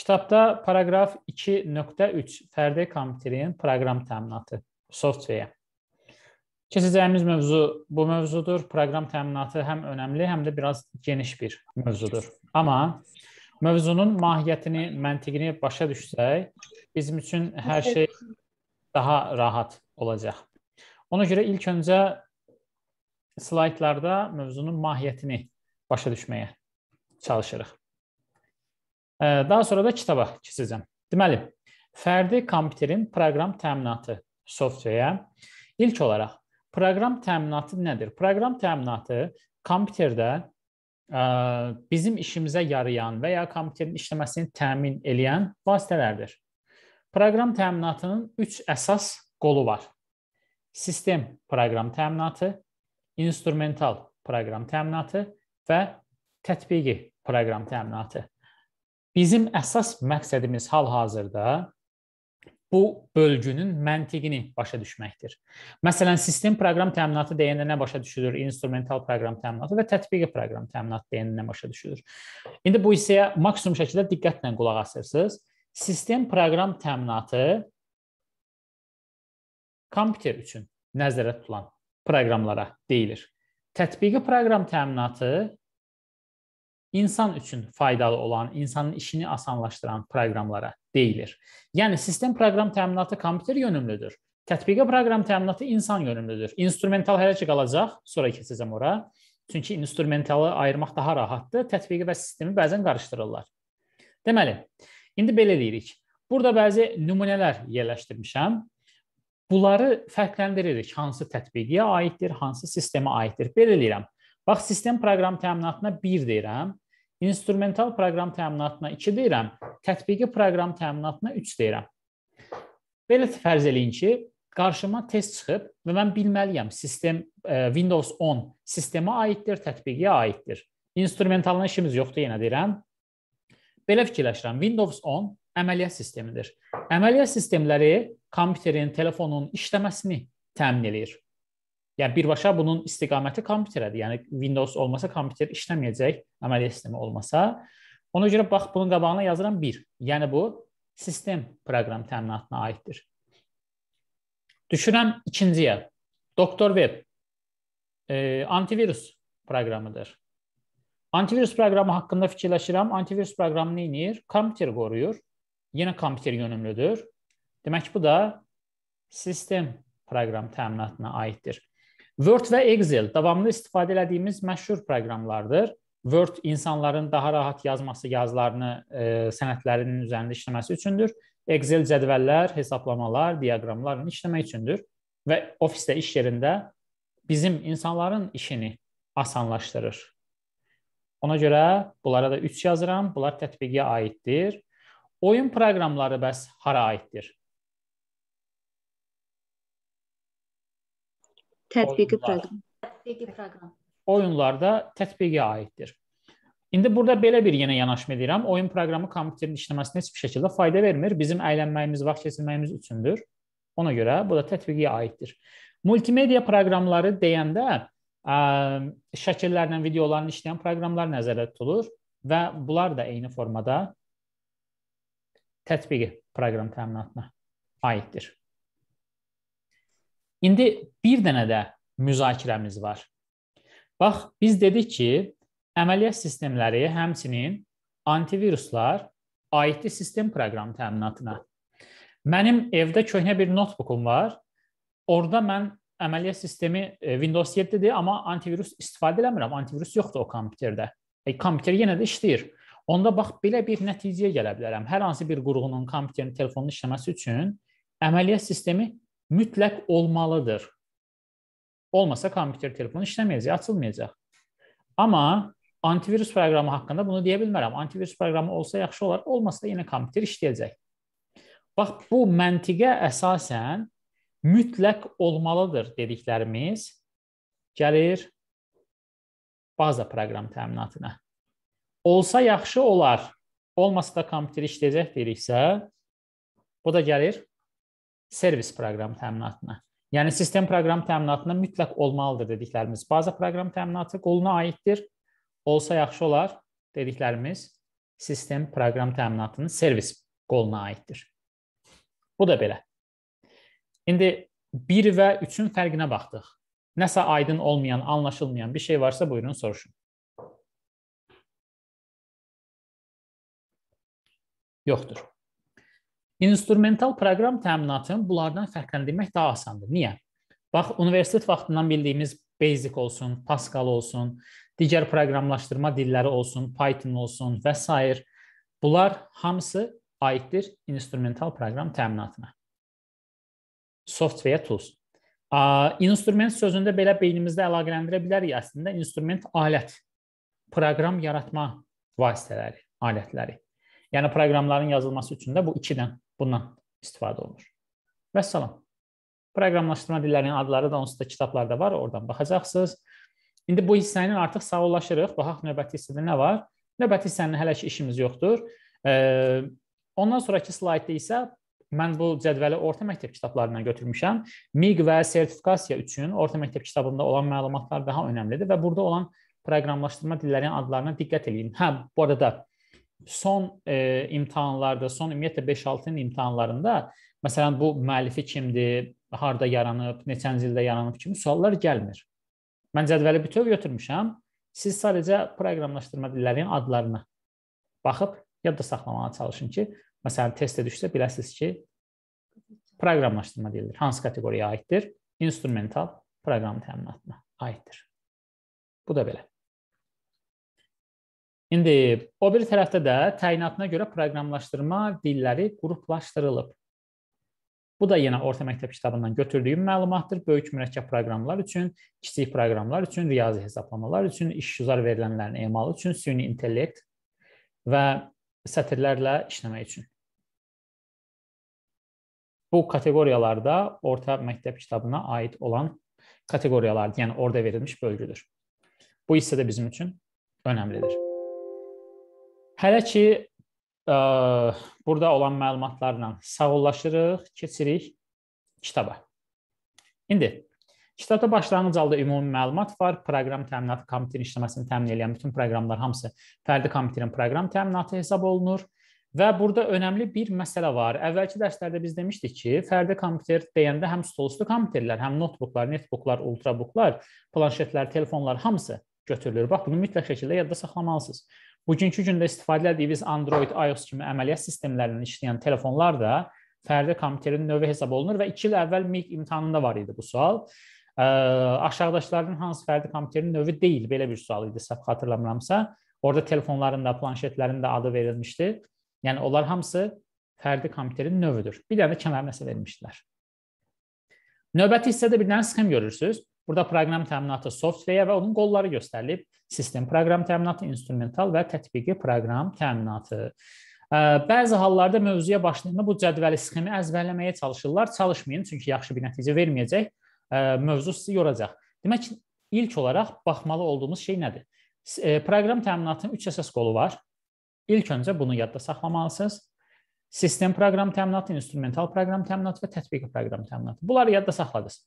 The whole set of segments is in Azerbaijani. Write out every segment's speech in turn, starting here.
Kitabda paraqraf 2.3 fərdi kompüterin proqram təminatı softveyə. Keçəcəyimiz mövzu bu mövzudur. Proqram təminatı həm önəmli, həm də biraz geniş bir mövzudur. Amma mövzunun mahiyyətini, məntiqini başa düşsək, bizim üçün hər şey daha rahat olacaq. Ona görə ilk öncə slaytlarda mövzunun mahiyyətini başa düşməyə çalışırıq. Daha sonra da kitaba keçəcəm. Deməli, fərdi kompüterin proqram təminatı softveyə ilk olaraq proqram təminatı nədir? Proqram təminatı kompüterdə e, bizim işimizə yarayan və ya kompüterin işləməsini təmin edən vasitələrdir. Proqram təminatının 3 əsas qolu var. Sistem proqram təminatı, instrumental proqram təminatı və tətbiqi proqram təminatı. Bizim əsas məqsədimiz hal-hazırda bu bölgünün məntiqini başa düşməkdir. Məsələn, sistem proqram təminatı deyəndə nə başa düşülür? Instrumental proqram təminatı və tətbiqi proqram təminatı deyəndə nə başa düşülür? İndi bu hissəyə maksimum şəkildə diqqətlə qulaq asırsınız. Sistem proqram təminatı kompüter üçün nəzərdə tutulan proqramlara deyilir. Tətbiqi proqram təminatı insan üçün faydalı olan, insanın işini asanlaşdıran proqramlara deyilir. Yəni sistem proqram təminatı kompüter yönümlüdür. Tətbiqi proqram təminatı insan yönümlüdür. Instrumental hələ ki qalacaq, sonra keçəcəm ora. Çünki instrumentalı ayırmaq daha rahatdır. Tətbiqi və sistemi bəzən qarışdırırlar. Deməli, indi belə deyirik. Burada bəzi nümunələr yerləşdirmişəm. Bunları fərqləndiririk. Hansı tətbiqiyə aiddir, hansı sistemə aiddir. Belə deyirəm. Bax, sistem proqram təminatına 1 deyirəm instrumental proqram təminatına 2 deyirəm, tətbiqi proqram təminatına 3 deyirəm. Belə fərz eləyin ki, qarşıma test çıxıb və mən bilməliyəm sistem e, Windows 10 sistemə aiddir, tətbiqiyə aiddir. İnstrumentalına işimiz yoxdur yenə deyirəm. Belə fikirləşirəm, Windows 10 əməliyyat sistemidir. Əməliyyat sistemləri kompüterin, telefonun işləməsini təmin eləyir. Yəni birbaşa bunun istiqaməti kompüterədir. Yəni Windows olmasa kompüter işləməyəcək, əməliyyat sistemi olmasa. Ona görə bax bunun qabağına yazıram 1. Yəni bu sistem proqram təminatına aiddir. Düşürəm ikinciyə. Doktor Web e, antivirus proqramıdır. Antivirus proqramı haqqında fikirləşirəm. Antivirus proqramı nə edir? Kompüteri qoruyur. Yenə kompüter yönümlüdür. Demək bu da sistem proqram təminatına aiddir. Word və Excel davamlı istifadə etdiyimiz məşhur proqramlardır. Word insanların daha rahat yazması, yazılarını e, sənədlərinin üzərində işləməsi üçündür. Excel cədvəllər, hesablamalar, diaqramlarla işləmək üçündür və ofisdə iş yerində bizim insanların işini asanlaşdırır. Ona görə bunlara da 3 yazıram. Bunlar tətbiqə aiddir. Oyun proqramları bəs hara aiddir? Tətbiqi proqram. Tətbiqi proqram. Oyunlarda tətbiqə aiddir. İndi burada belə bir yenə yanaşma edirəm. Oyun proqramı kompüterin işləməsinə heç bir şəkildə fayda vermir. Bizim əylənməyimiz, vaxt keçirməyimiz üçündür. Ona görə bu da tətbiqə aiddir. Multimedia proqramları deyəndə ə, şəkillərlə, videolarla işləyən proqramlar nəzərdə tutulur və bunlar da eyni formada tətbiqi proqram təminatına aiddir. İndi bir dənə də müzakirəmiz var. Bax, biz dedik ki, əməliyyat sistemləri həmçinin antiviruslar IT sistem proqram təminatına. Mənim evdə köhnə bir notebookum var. Orda mən əməliyyat sistemi e, Windows 7-dir, amma antivirus istifadə eləmirəm. Antivirus yoxdur o kompüterdə. E, kompüter yenə də işləyir. Onda bax belə bir nəticəyə gələ bilərəm. Hər hansı bir qurğunun kompüterin telefonun işləməsi üçün əməliyyat sistemi mütləq olmalıdır. Olmasa kompüter telefonu işləməyəcək, açılmayacaq. Amma antivirus proqramı haqqında bunu deyə bilmərəm. Antivirus proqramı olsa yaxşı olar, olmasa da yenə kompüter işləyəcək. Bax bu məntiqə əsasən mütləq olmalıdır dediklərimiz gəlir baza proqram təminatına. Olsa yaxşı olar, olmasa da kompüter işləyəcək dediksə, bu da gəlir servis proqram təminatına. Yəni sistem proqram təminatına mütləq olmalıdır dediklərimiz. Baza proqram təminatı qoluna aiddir. Olsa yaxşı olar dediklərimiz sistem proqram təminatının servis qoluna aiddir. Bu da belə. İndi 1 və 3-ün fərqinə baxdıq. Nəsə aydın olmayan, anlaşılmayan bir şey varsa buyurun soruşun. Yoxdur. İnstrumental proqram təminatını bunlardan fərqləndirmək daha asandır. Niyə? Bax, universitet vaxtından bildiyimiz Basic olsun, Pascal olsun, digər proqramlaşdırma dilləri olsun, Python olsun və s. Bunlar hamısı aiddir instrumental proqram təminatına. Software tools. Instrument sözündə belə beynimizdə əlaqələndirə bilərik əslində. Instrument alət, proqram yaratma vasitələri, alətləri. Yəni proqramların yazılması üçün də bu ikidən Bundan istifadə olunur. Vəssalam. Proqramlaşdırma dillərinin adları da onsuz da kitablarda var, oradan baxacaqsınız. İndi bu hissənin artıq sağollaşırıq. Baxaq növbəti hissədə nə var? Növbəti hissənin hələ ki işimiz yoxdur. Ondan sonrakı slaydda isə mən bu cədvəli orta məktəb kitablarından götürmüşəm. MIQ və sertifikasiya üçün orta məktəb kitabında olan məlumatlar daha önəmlidir və burada olan proqramlaşdırma dillərinin adlarına diqqət eləyin. Hə, bu arada son e, imtahanlarda, son ümumiyyətlə 5-6-nın imtahanlarında məsələn bu müəllifi kimdir, harda yaranıb, neçənci ildə yaranıb kimi suallar gəlmir. Mən cədvəli bütöv götürmüşəm. Siz sadəcə proqramlaşdırma dillərinin adlarına baxıb yadda saxlamağa çalışın ki, məsələn testə düşsə biləsiniz ki, proqramlaşdırma dilidir. Hansı kateqoriyaya aiddir? Instrumental proqram təminatına aiddir. Bu da belə. İndi o bir tərəfdə də təyinatına görə proqramlaşdırma dilləri qruplaşdırılıb. Bu da yenə orta məktəb kitabından götürdüyüm məlumatdır. Böyük mürəkkəb proqramlar üçün, kiçik proqramlar üçün, riyazi hesablamalar üçün, işgüzar verilənlərin emalı üçün, süni intellekt və sətirlərlə işləmək üçün. Bu kateqoriyalarda orta məktəb kitabına aid olan kateqoriyalardır, yəni orada verilmiş bölgüdür. Bu hissə də bizim üçün önəmlidir. Hələ ki ə, e, burada olan məlumatlarla sağollaşırıq, keçirik kitaba. İndi kitabda başlanğıc halda ümumi məlumat var. Proqram təminatı kompüterin işləməsini təmin edən bütün proqramlar hamısı fərdi kompüterin proqram təminatı hesab olunur. Və burada önəmli bir məsələ var. Əvvəlki dərslərdə biz demişdik ki, fərdi kompüter deyəndə həm stolüstü kompüterlər, həm notebooklar, netbooklar, ultrabooklar, planşetlər, telefonlar hamısı götürülür. Bax, bunu mütləq şəkildə yadda saxlamalısınız. Bugünkü gündə istifadə etdiyimiz Android, iOS kimi əməliyyat sistemlərinin işləyən telefonlar da fərdi kompüterin növü hesab olunur və 2 il əvvəl MIQ imtahanında var idi bu sual. Ə, aşağıdakıların hansı fərdi kompüterin növü deyil belə bir sual idi, səhv xatırlamıramsa. Orada telefonların da, planşetlərin də adı verilmişdi. Yəni onlar hamısı fərdi kompüterin növüdür. Bir dənə kənarına isə vermişdilər. Növbəti hissədə bir dənə sxem görürsüz. Burada proqram təminatı software və onun qolları göstərilib. Sistem proqram təminatı, instrumental və tətbiqi proqram təminatı. Bəzi hallarda mövzuya başlayanda bu cədvəli sxemi əzbərləməyə çalışırlar. Çalışmayın, çünki yaxşı bir nəticə verməyəcək. Mövzu sizi yoracaq. Demək ki, ilk olaraq baxmalı olduğumuz şey nədir? E, proqram təminatının 3 əsas qolu var. İlk öncə bunu yadda saxlamalısınız. Sistem proqram təminatı, instrumental proqram təminatı və tətbiqi proqram təminatı. Bunları yadda saxladınız.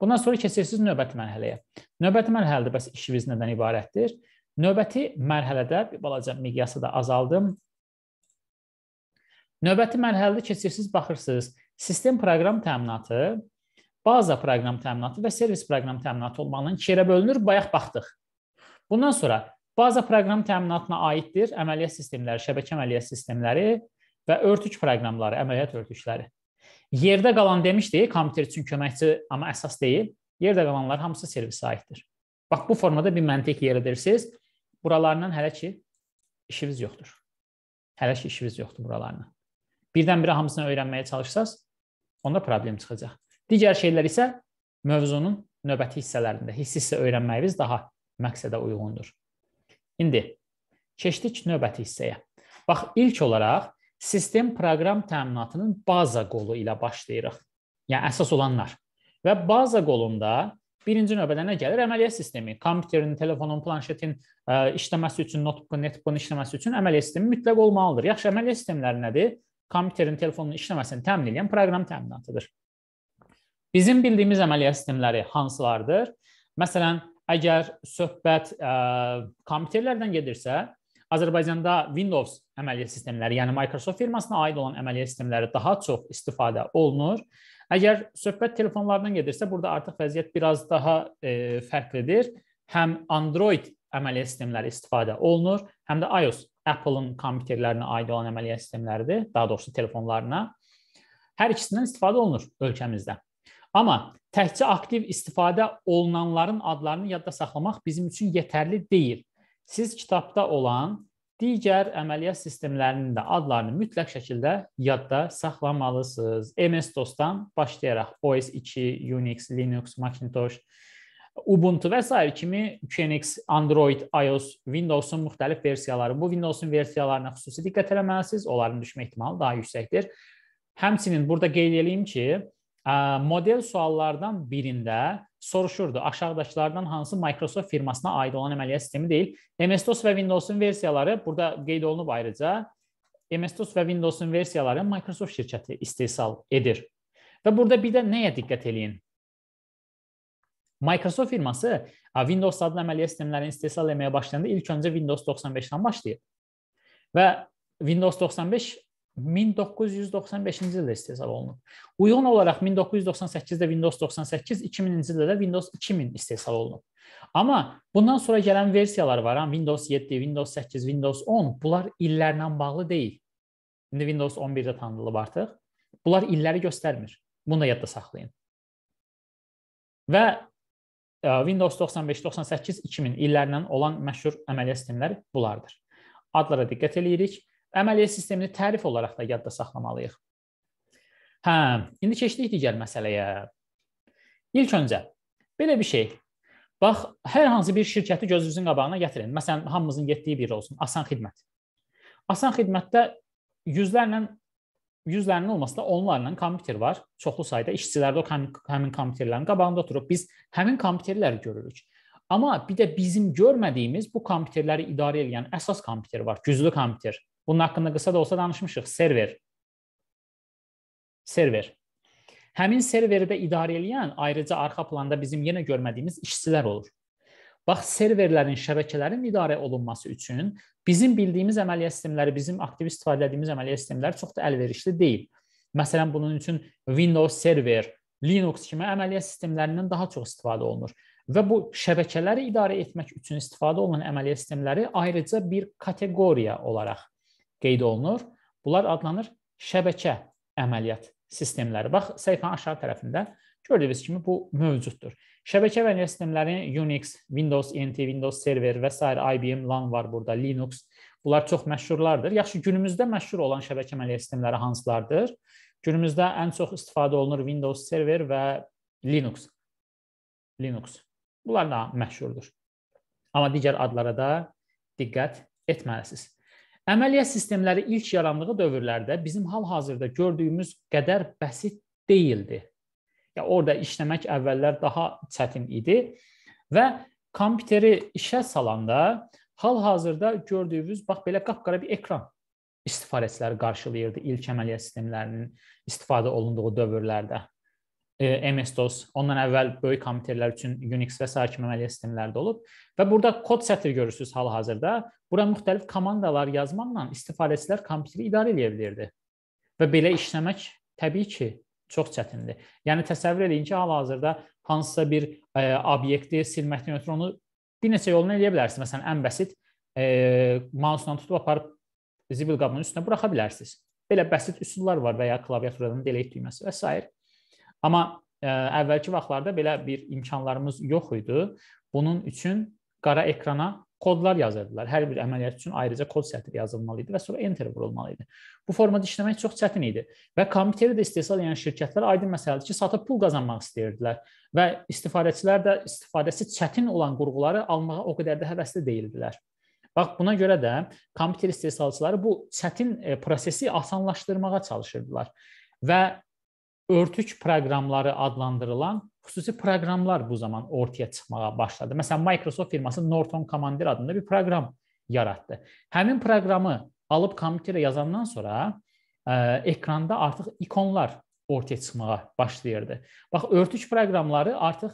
Bundan sonra keçirsiniz növbəti mərhələyə. Növbəti mərhələdə bəs işimiz nədən ibarətdir? Növbəti mərhələdə bir balaca miqyası da azaldım. Növbəti mərhələdə keçirsiniz, baxırsınız. Sistem proqram təminatı, baza proqram təminatı və servis proqram təminatı olmaqla iki yerə bölünür, bayaq baxdıq. Bundan sonra baza proqram təminatına aiddir əməliyyat sistemləri, şəbəkə əməliyyat sistemləri və örtük proqramları, əməliyyat örtükləri. Yerdə qalan demişdik, kompüter üçün köməkçi, amma əsas deyil. Yerdə qalanlar hamısı servisə aiddir. Bax bu formada bir məntiq yaradırsınız. Buralarından hələ ki işiniz yoxdur. Hələ ki işiniz yoxdur buralarından. Birdən-birə hamısını öyrənməyə çalışsaz, onda problem çıxacaq. Digər şeylər isə mövzunun növbəti hissələrində hissə-hissə öyrənməyimiz daha məqsədə uyğundur. İndi keçdik növbəti hissəyə. Bax ilk olaraq sistem proqram təminatının baza qolu ilə başlayırıq. Yəni əsas olanlar. Və baza qolunda birinci növbədə nə gəlir? Əməliyyat sistemi. Kompüterin, telefonun, planşetin ə, işləməsi üçün, notebookun, netbookun işləməsi üçün əməliyyat sistemi mütləq olmalıdır. Yaxşı, əməliyyat sistemləri nədir? Kompüterin, telefonun işləməsini təmin edən proqram təminatıdır. Bizim bildiyimiz əməliyyat sistemləri hansılardır? Məsələn, əgər söhbət ə, kompüterlərdən gedirsə, Azərbaycanda Windows əməliyyat sistemləri, yəni Microsoft firmasına aid olan əməliyyat sistemləri daha çox istifadə olunur. Əgər söhbət telefonlardan gedirsə, burada artıq vəziyyət biraz daha e, fərqlidir. Həm Android əməliyyat sistemləri istifadə olunur, həm də iOS, Apple-ın kompüterlərinə aid olan əməliyyat sistemləridir, daha doğrusu telefonlarına. Hər ikisindən istifadə olunur ölkəmizdə. Amma təkcə aktiv istifadə olunanların adlarını yadda saxlamaq bizim üçün yetərli deyil. Siz kitabda olan digər əməliyyat sistemlərinin də adlarını mütləq şəkildə yadda saxlamalısınız. MS-DOS-dan başlayaraq OS2, Unix, Linux, Macintosh, Ubuntu və s. kimi QNX, Android, iOS, Windows-un müxtəlif versiyaları. Bu Windows-un versiyalarına xüsusi diqqət etməlisiniz. Onların düşmə ehtimalı daha yüksəkdir. Həmçinin burada qeyd edeyim ki, model suallardan birində soruşurdu aşağıdakılardan hansı Microsoft firmasına aid olan əməliyyat sistemi deyil. MS-DOS və Windows-un versiyaları burada qeyd olunub ayrıca. MS-DOS və Windows-un versiyaları Microsoft şirkəti istehsal edir. Və burada bir də nəyə diqqət eləyin? Microsoft firması Windows adlı əməliyyat sistemlərini istehsal etməyə başlayanda ilk öncə Windows 95-dən başlayıb. Və Windows 95 1995-ci ildə istehsal olunub. Uyğun olaraq 1998-də Windows 98, 2000-ci ildə də Windows 2000 istehsal olunub. Amma bundan sonra gələn versiyalar var, həm Windows 7, Windows 8, Windows 10, bunlar illərlə bağlı deyil. İndi Windows 11-də tanınılıb artıq. Bunlar illəri göstərmir. Bunu da yadda saxlayın. Və e, Windows 95, 98, 2000 illərlə olan məşhur əməliyyat sistemləri bunlardır. Adlara diqqət eləyirik. Əməliyyat sistemini tərif olaraq da yadda saxlamalıyıq. Hə, indi keçdik digər məsələyə. İlk öncə belə bir şey. Bax, hər hansı bir şirkəti gözünüzün qabağına gətirin. Məsələn, hamımızın getdiyi biri olsun, Asan xidmət. Asan xidmətdə yüzlərlə yüzlərinin olmasa da onlarla kompüter var. Çoxlu sayda işçilər də o həmin kompüterlərin qabağında oturub biz həmin kompüterləri görürük. Amma bir də bizim görmədiyimiz bu kompüterləri idarə edən əsas kompüter var, güclü kompüter. Bunun haqqında qısa da olsa danışmışıq. Server. Server. Həmin serverdə idarə edən ayrıca arxa planda bizim yenə görmədiyimiz işçilər olur. Bax serverlərin, şəbəkələrin idarə olunması üçün bizim bildiyimiz əməliyyat sistemləri, bizim aktiv istifadə etdiyimiz əməliyyat sistemləri çox da əlverişli deyil. Məsələn, bunun üçün Windows Server, Linux kimi əməliyyat sistemlərindən daha çox istifadə olunur və bu şəbəkələri idarə etmək üçün istifadə olunan əməliyyat sistemləri ayrıca bir kateqoriya olaraq qeyd olunur. Bunlar adlanır şəbəkə əməliyyat sistemləri. Bax, səhifənin aşağı tərəfində gördüyünüz kimi bu mövcuddur. Şəbəkə əməliyyat sistemləri Unix, Windows NT, Windows Server və s. IBM LAN var burada, Linux. Bunlar çox məşhurlardır. Yaxşı, günümüzdə məşhur olan şəbəkə əməliyyat sistemləri hansılardır? Günümüzdə ən çox istifadə olunur Windows Server və Linux. Linux. Bunlar da məşhurdur. Amma digər adlara da diqqət etməlisiniz. Əməliyyat sistemləri ilk yarandığı dövrlərdə bizim hal-hazırda gördüyümüz qədər bəsit değildi. Ya orada işləmək əvvəllər daha çətin idi və kompüteri işə salanda hal-hazırda gördüyünüz bax belə qapqara bir ekran istifadəçiləri qarşılayırdı ilk əməliyyat sistemlərinin istifadə olunduğu dövrlərdə. E, MS-DOS, ondan əvvəl böyük kompüterlər üçün Unix və sair kimi əməliyyat sistemləri də olub və burada kod sətri görürsüz hal-hazırda. Bura müxtəlif komandalar yazmaqla istifadəçilər kompüteri idarə edə bilirdi. Və belə işləmək təbii ki, çox çətindir. Yəni təsəvvür eləyin ki, hal-hazırda hansısa bir e, obyekti silməkdən ötürü onu bir neçə yolla eləyə bilərsiniz. Məsələn, ən basit e, mouse-la tutub aparıb zibil qabının üstünə buraxa bilərsiniz. Belə basit üsullar var və ya klaviaturadan delete düyməsi və s. Amma ə, e, əvvəlki vaxtlarda belə bir imkanlarımız yox idi. Bunun üçün qara ekrana kodlar yazırdılar. Hər bir əməliyyat üçün ayrıca kod sətri yazılmalı idi və sonra enter vurulmalı idi. Bu formada işləmək çox çətin idi və kompüteri də istehsal edən şirkətlər aydın məsələdir ki, satıb pul qazanmaq istəyirdilər və istifadəçilər də istifadəsi çətin olan qurğuları almağa o qədər də həvəsli deyildilər. Bax buna görə də kompüter istehsalçıları bu çətin e, prosesi asanlaşdırmağa çalışırdılar və örtük proqramları adlandırılan xüsusi proqramlar bu zaman ortaya çıxmağa başladı. Məsələn, Microsoft firması Norton Commander adında bir proqram yaratdı. Həmin proqramı alıb kompüterə yazandan sonra ə, e, ekranda artıq ikonlar ortaya çıxmağa başlayırdı. Bax, örtük proqramları artıq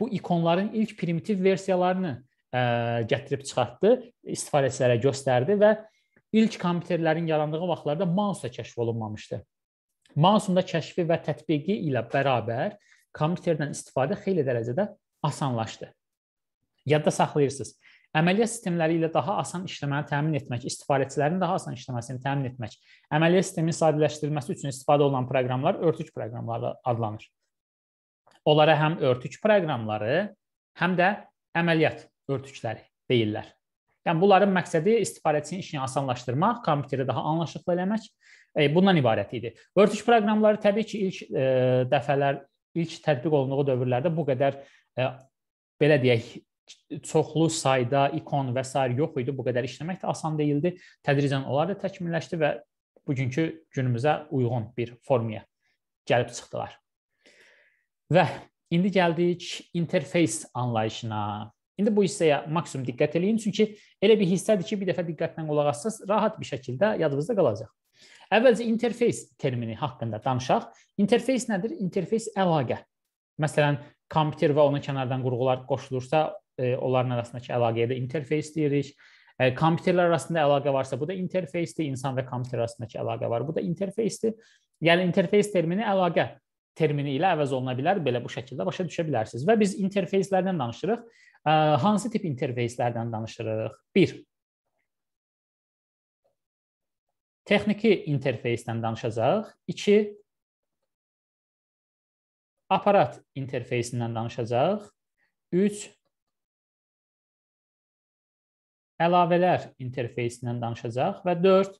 bu ikonların ilk primitiv versiyalarını ə, e, gətirib çıxartdı, istifadəçilərə göstərdi və ilk kompüterlərin yarandığı vaxtlarda mouse da kəşf olunmamışdı. Mouseun da kəşfi və tətbiqi ilə bərabər kompüterdən istifadə xeyli dərəcədə asanlaşdı. Yadda saxlayırsınız. Əməliyyat sistemləri ilə daha asan işləməni təmin etmək, istifadəçilərin daha asan işləməsini təmin etmək, əməliyyat sistemin sadələşdirilməsi üçün istifadə olunan proqramlar örtük proqramları adlanır. Onlara həm örtük proqramları, həm də əməliyyat örtükləri deyirlər. Yəni bunların məqsədi istifadəçinin işini asanlaşdırmaq, kompüteri daha anlaşılıqlı eləmək E, bundan ibarət idi. Örtüş proqramları təbii ki, ilk e, dəfələr ilk tətbiq olunduğu dövrlərdə bu qədər e, belə deyək çoxlu sayda ikon və sair yox idi. Bu qədər işləmək də asan değildi. Tədricən onlar da təkmilləşdi və bugünkü günümüzə uyğun bir formaya gəlib çıxdılar. Və indi gəldik interfeys anlayışına. İndi bu hissəyə maksimum diqqət eləyin, çünki elə bir hissədir ki, bir dəfə diqqətlə qulaq assaz, rahat bir şəkildə yadınızda qalacaq. Əvvəlcə interfeys termini haqqında danışaq. Interfeys nədir? Interfeys əlaqə. Məsələn, kompüter və ona kənardan qurğular qoşulursa, e, onların arasındakı əlaqəyə də interfeys deyirik. E, kompüterlər arasında əlaqə varsa, bu da interfeysdir. İnsan və kompüter arasındakı əlaqə var, bu da interfeysdir. Yəni interfeys termini əlaqə termini ilə əvəz oluna bilər. Belə bu şəkildə başa düşə bilərsiniz. Və biz interfeyslərdən danışırıq. E, hansı tip interfeyslərdən danışırıq? 1. Texniki interfeysdən danışacağıq. 2 aparat interfeysindən danışacağıq. 3 əlavələr interfeysindən danışacaq və 4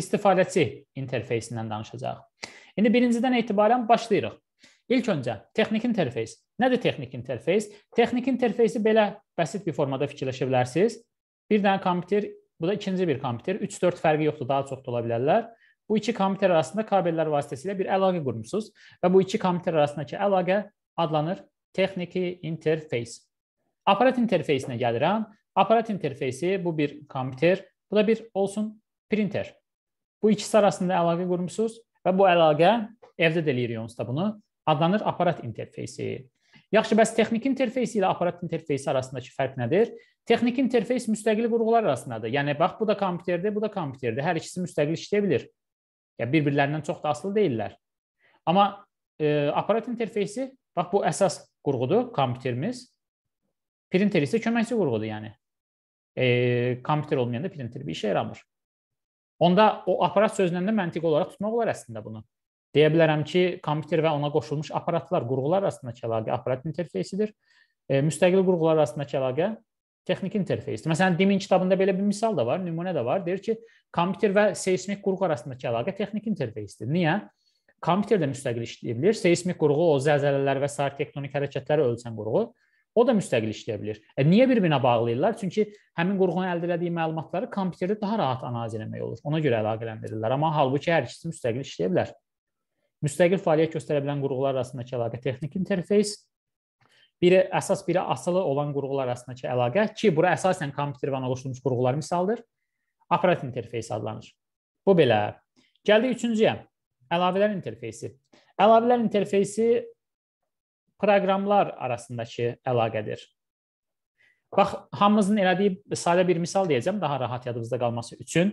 istifadəçi interfeysindən danışacaq. İndi birincidən etibarən başlayırıq. İlk öncə texnik interfeys. Nədir texnik interfeys? Texnik interfeysi belə bəsit bir formada fikirləşə bilərsiniz. Bir dənə kompüter, bu da ikinci bir kompüter. 3-4 fərqi yoxdur, daha çox da ola bilərlər. Bu iki kompüter arasında kabellər vasitəsilə bir əlaqə qurmusunuz və bu iki kompüter arasındakı əlaqə adlanır texniki interfeys. Aparat interfeysinə gəlirəm. Aparat interfeysi bu bir kompüter, bu da bir olsun printer. Bu ikisi arasında əlaqə qurmusunuz və bu əlaqə evdə də eləyirik onsuz da bunu adlanır aparat interfeysi. Yaxşı, bəs texniki interfeysi ilə aparat interfeysi arasındakı fərq nədir? Texniki interfeys müstəqil qurğular arasındadır. Yəni bax bu da kompüterdir, bu da kompüterdir. Hər ikisi müstəqil işləyə bilir. Ya bir-birlərindən çox da asılı deyillər. Amma e, aparat interfeysi bax bu əsas qurğudur kompüterimiz. Printer isə köməkçi qurğudur, yəni. E, kompüter olmayanda printer bir işə yaramır. Onda o aparat sözündən də məntiq olaraq tutmaq olar əslində bunu. Deyə bilərəm ki, kompüter və ona qoşulmuş aparatlar, qurğular arasındakı əlaqə aparat interfeysidir. E, müstəqil qurğular arasındakı əlaqə texniki interfeysdir. Məsələn, Dimin kitabında belə bir misal da var, nümunə də var. Deyir ki, kompüter və seismik qurğu arasındakı əlaqə texniki interfeysdir. Niyə? Kompüter də müstəqil işləyə bilər. Seismik qurğu o zəlzələlər və sair tektonik hərəkətləri ölçən qurğu. O da müstəqil işləyə bilər. E, niyə bir-birinə bağlayırlar? Çünki həmin qurğunun əldə etdiyi məlumatları kompüterdə daha rahat analiz etmək olur. Ona görə əlaqələndirirlər. Amma halbuki hər ikisi müstəqil işləyə bilər. Müstəqil fəaliyyət göstərə bilən qurğular arasındakı əlaqə texniki interfeys, Biri əsas biri asılı olan qurğular arasındakı əlaqə ki, bura əsasən kompüterdən oluşmuş qurğular misaldır. Aparat interfeysi adlanır. Bu belə. Gəldik üçüncüyə. Əlavələr interfeysi. Əlavələr interfeysi proqramlar arasındakı əlaqədir. Bax, hamımızın elədiyi sadə bir misal deyəcəm, daha rahat yadımızda qalması üçün.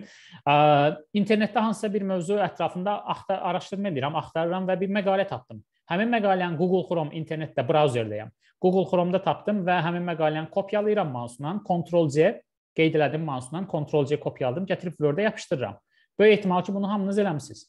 İnternetdə hansısa bir mövzu ətrafında axtar araşdırma edirəm, axtarıram və bir məqalə tapdım. Həmin məqaləni Google Chrome internetdə brauzerdəyəm. Google Chrome-da tapdım və həmin məqaləni kopyalayıram mausundan, Ctrl C qeyd elədim mausundan, Ctrl C kopyaladım, gətirib Word-ə yapışdırıram. Böyük ehtimal ki, bunu hamınız eləmisiniz.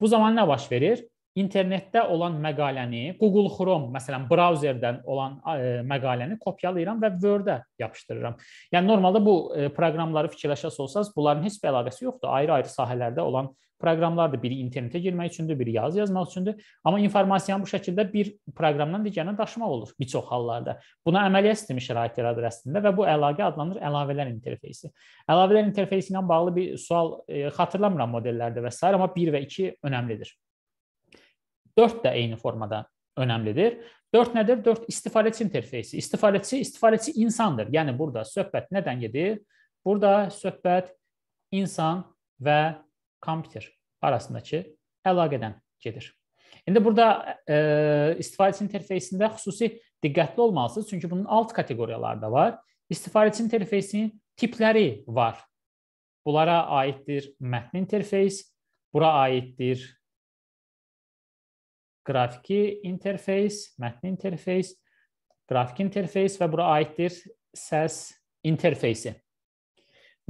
Bu zaman nə baş verir? İnternetdə olan məqaləni, Google Chrome, məsələn, brauzerdən olan ə, məqaləni kopyalayıram və Word-ə yapışdırıram. Yəni normalda bu ə, proqramları fikirləşəs olsanız, bunların heç bir əlaqəsi yoxdur. Ayrı-ayrı sahələrdə olan proqramlardır. Biri internetə girmək üçündür, biri yazı yazmaq üçündür. Amma informasiyanı bu şəkildə bir proqramdan digərinə daşımaq olur bir çox hallarda. Buna əməliyyat sistemi şərait yaradır əslində və bu əlaqə adlanır əlavələr interfeysi. Əlavələr interfeysi ilə bağlı bir sual e, xatırlamıram modellərdə və s. amma 1 və 2 önəmlidir. 4 də eyni formada önəmlidir. 4 nədir? 4 istifadəçi interfeysi. İstifadəçi istifadəçi insandır. Yəni burada söhbət nədən gedir? Burada söhbət insan və kompüter arasındakı əlaqədən gedir. İndi burada e, istifadəçi interfeysində xüsusi diqqətli olmalısınız, çünki bunun alt kateqoriyaları da var. İstifadəçi interfeysinin tipləri var. Bunlara aiddir mətn interfeys, bura aiddir qrafiki interfeys, mətn interfeys, qrafik interfeys və bura aiddir səs interfeysi.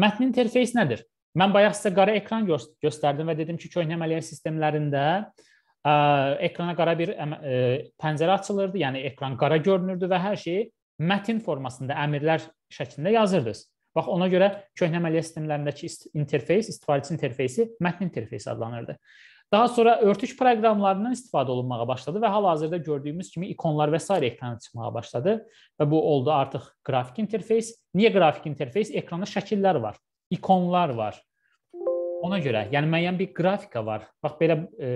Mətn interfeys nədir? Mən bayaq sizə qara ekran gö göstərdim və dedim ki, köhnə əməliyyat sistemlərində ə, ekrana qara bir ə, pəncərə açılırdı, yəni ekran qara görünürdü və hər şeyi mətin formasında əmrlər şəklində yazırdınız. Bax ona görə köhnə əməliyyat sistemlərindəki interfeys, istifadəçi interfeysi mətn interfeysi adlanırdı. Daha sonra örtük proqramlarından istifadə olunmağa başladı və hal-hazırda gördüyümüz kimi ikonlar və sair ekrana çıxmağa başladı və bu oldu artıq qrafik interfeys. Niyə qrafik interfeys? Ekranda şəkillər var ikonlar var. Ona görə, yəni müəyyən bir qrafika var. Bax belə e,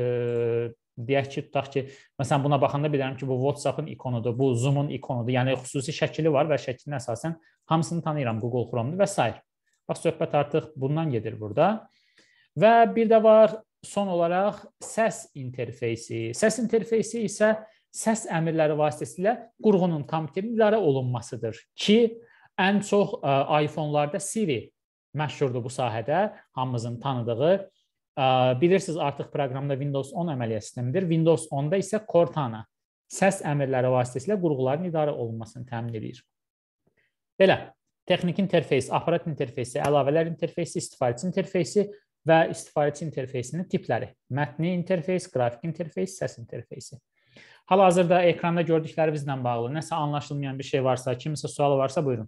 deyək ki, tutaq ki, məsələn buna baxanda bilərəm ki, bu WhatsApp-ın ikonudur, bu Zoom-un ikonudur. Yəni xüsusi şəkili var və şəklin əsasən hamısını tanıyıram Google Chrome-da və s. Bax söhbət artıq bundan gedir burada. Və bir də var son olaraq səs interfeysi. Səs interfeysi isə səs əmrləri vasitəsilə qurğunun kompüterə idarə olunmasıdır ki, ən çox e, iPhone-larda Siri məşhurdur bu sahədə, hamımızın tanıdığı. Bilirsiniz, artıq proqramda Windows 10 əməliyyat sistemidir. Windows 10-da isə Cortana səs əmrləri vasitəsilə qurğuların idarə olunmasını təmin edir. Belə, texniki interfeys, aparat interfeysi, əlavələr interfeysi, istifadəçi interfeysi və istifadəçi interfeysinin tipləri: mətni interfeys, qrafik interfeys, səs interfeysi. Hal-hazırda ekranda gördüklərinizlə bağlı nəsə anlaşılmayan bir şey varsa, kiminsə sualı varsa, buyurun.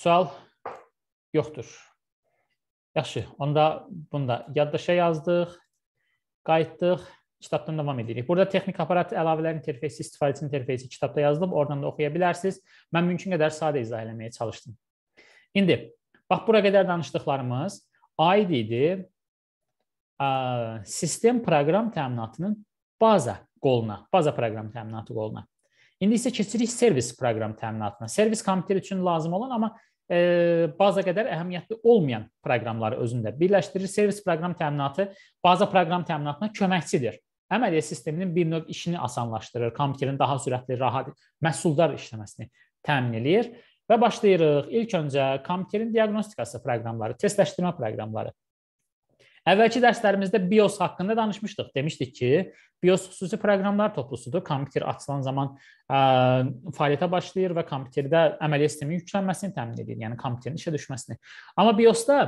Sual yoxdur. Yaxşı, onda bunda yaddaşa yazdıq, qayıtdıq, kitabdan davam edirik. Burada texnik aparat əlavələr interfeysi, istifadəçi interfeysi kitabda yazılıb, oradan da oxuya bilərsiniz. Mən mümkün qədər sadə izah eləməyə çalışdım. İndi, bax, bura qədər danışdıqlarımız aid idi sistem proqram təminatının baza qoluna, baza proqram təminatı qoluna. İndi isə keçirik servis proqram təminatına. Servis kompüter üçün lazım olan, amma baza qədər əhəmiyyətli olmayan proqramları özündə birləşdirir. Servis proqram təminatı baza proqram təminatına köməkçidir. Əməliyyat sisteminin bir növ işini asanlaşdırır, kompüterin daha sürətli, rahat məhsuldar işləməsini təmin eləyir və başlayırıq. İlk öncə kompüterin diaqnostikası proqramları, testləşdirmə proqramları Əvvəlki dərslərimizdə BIOS haqqında danışmışdıq. Demişdik ki, BIOS xüsusi proqramlar toplusudur. Kompüter açılan zaman ə, fəaliyyətə başlayır və kompüterdə əməliyyat sistemin yüklənməsini təmin edir, yəni kompüterin işə düşməsini. Amma BIOS-da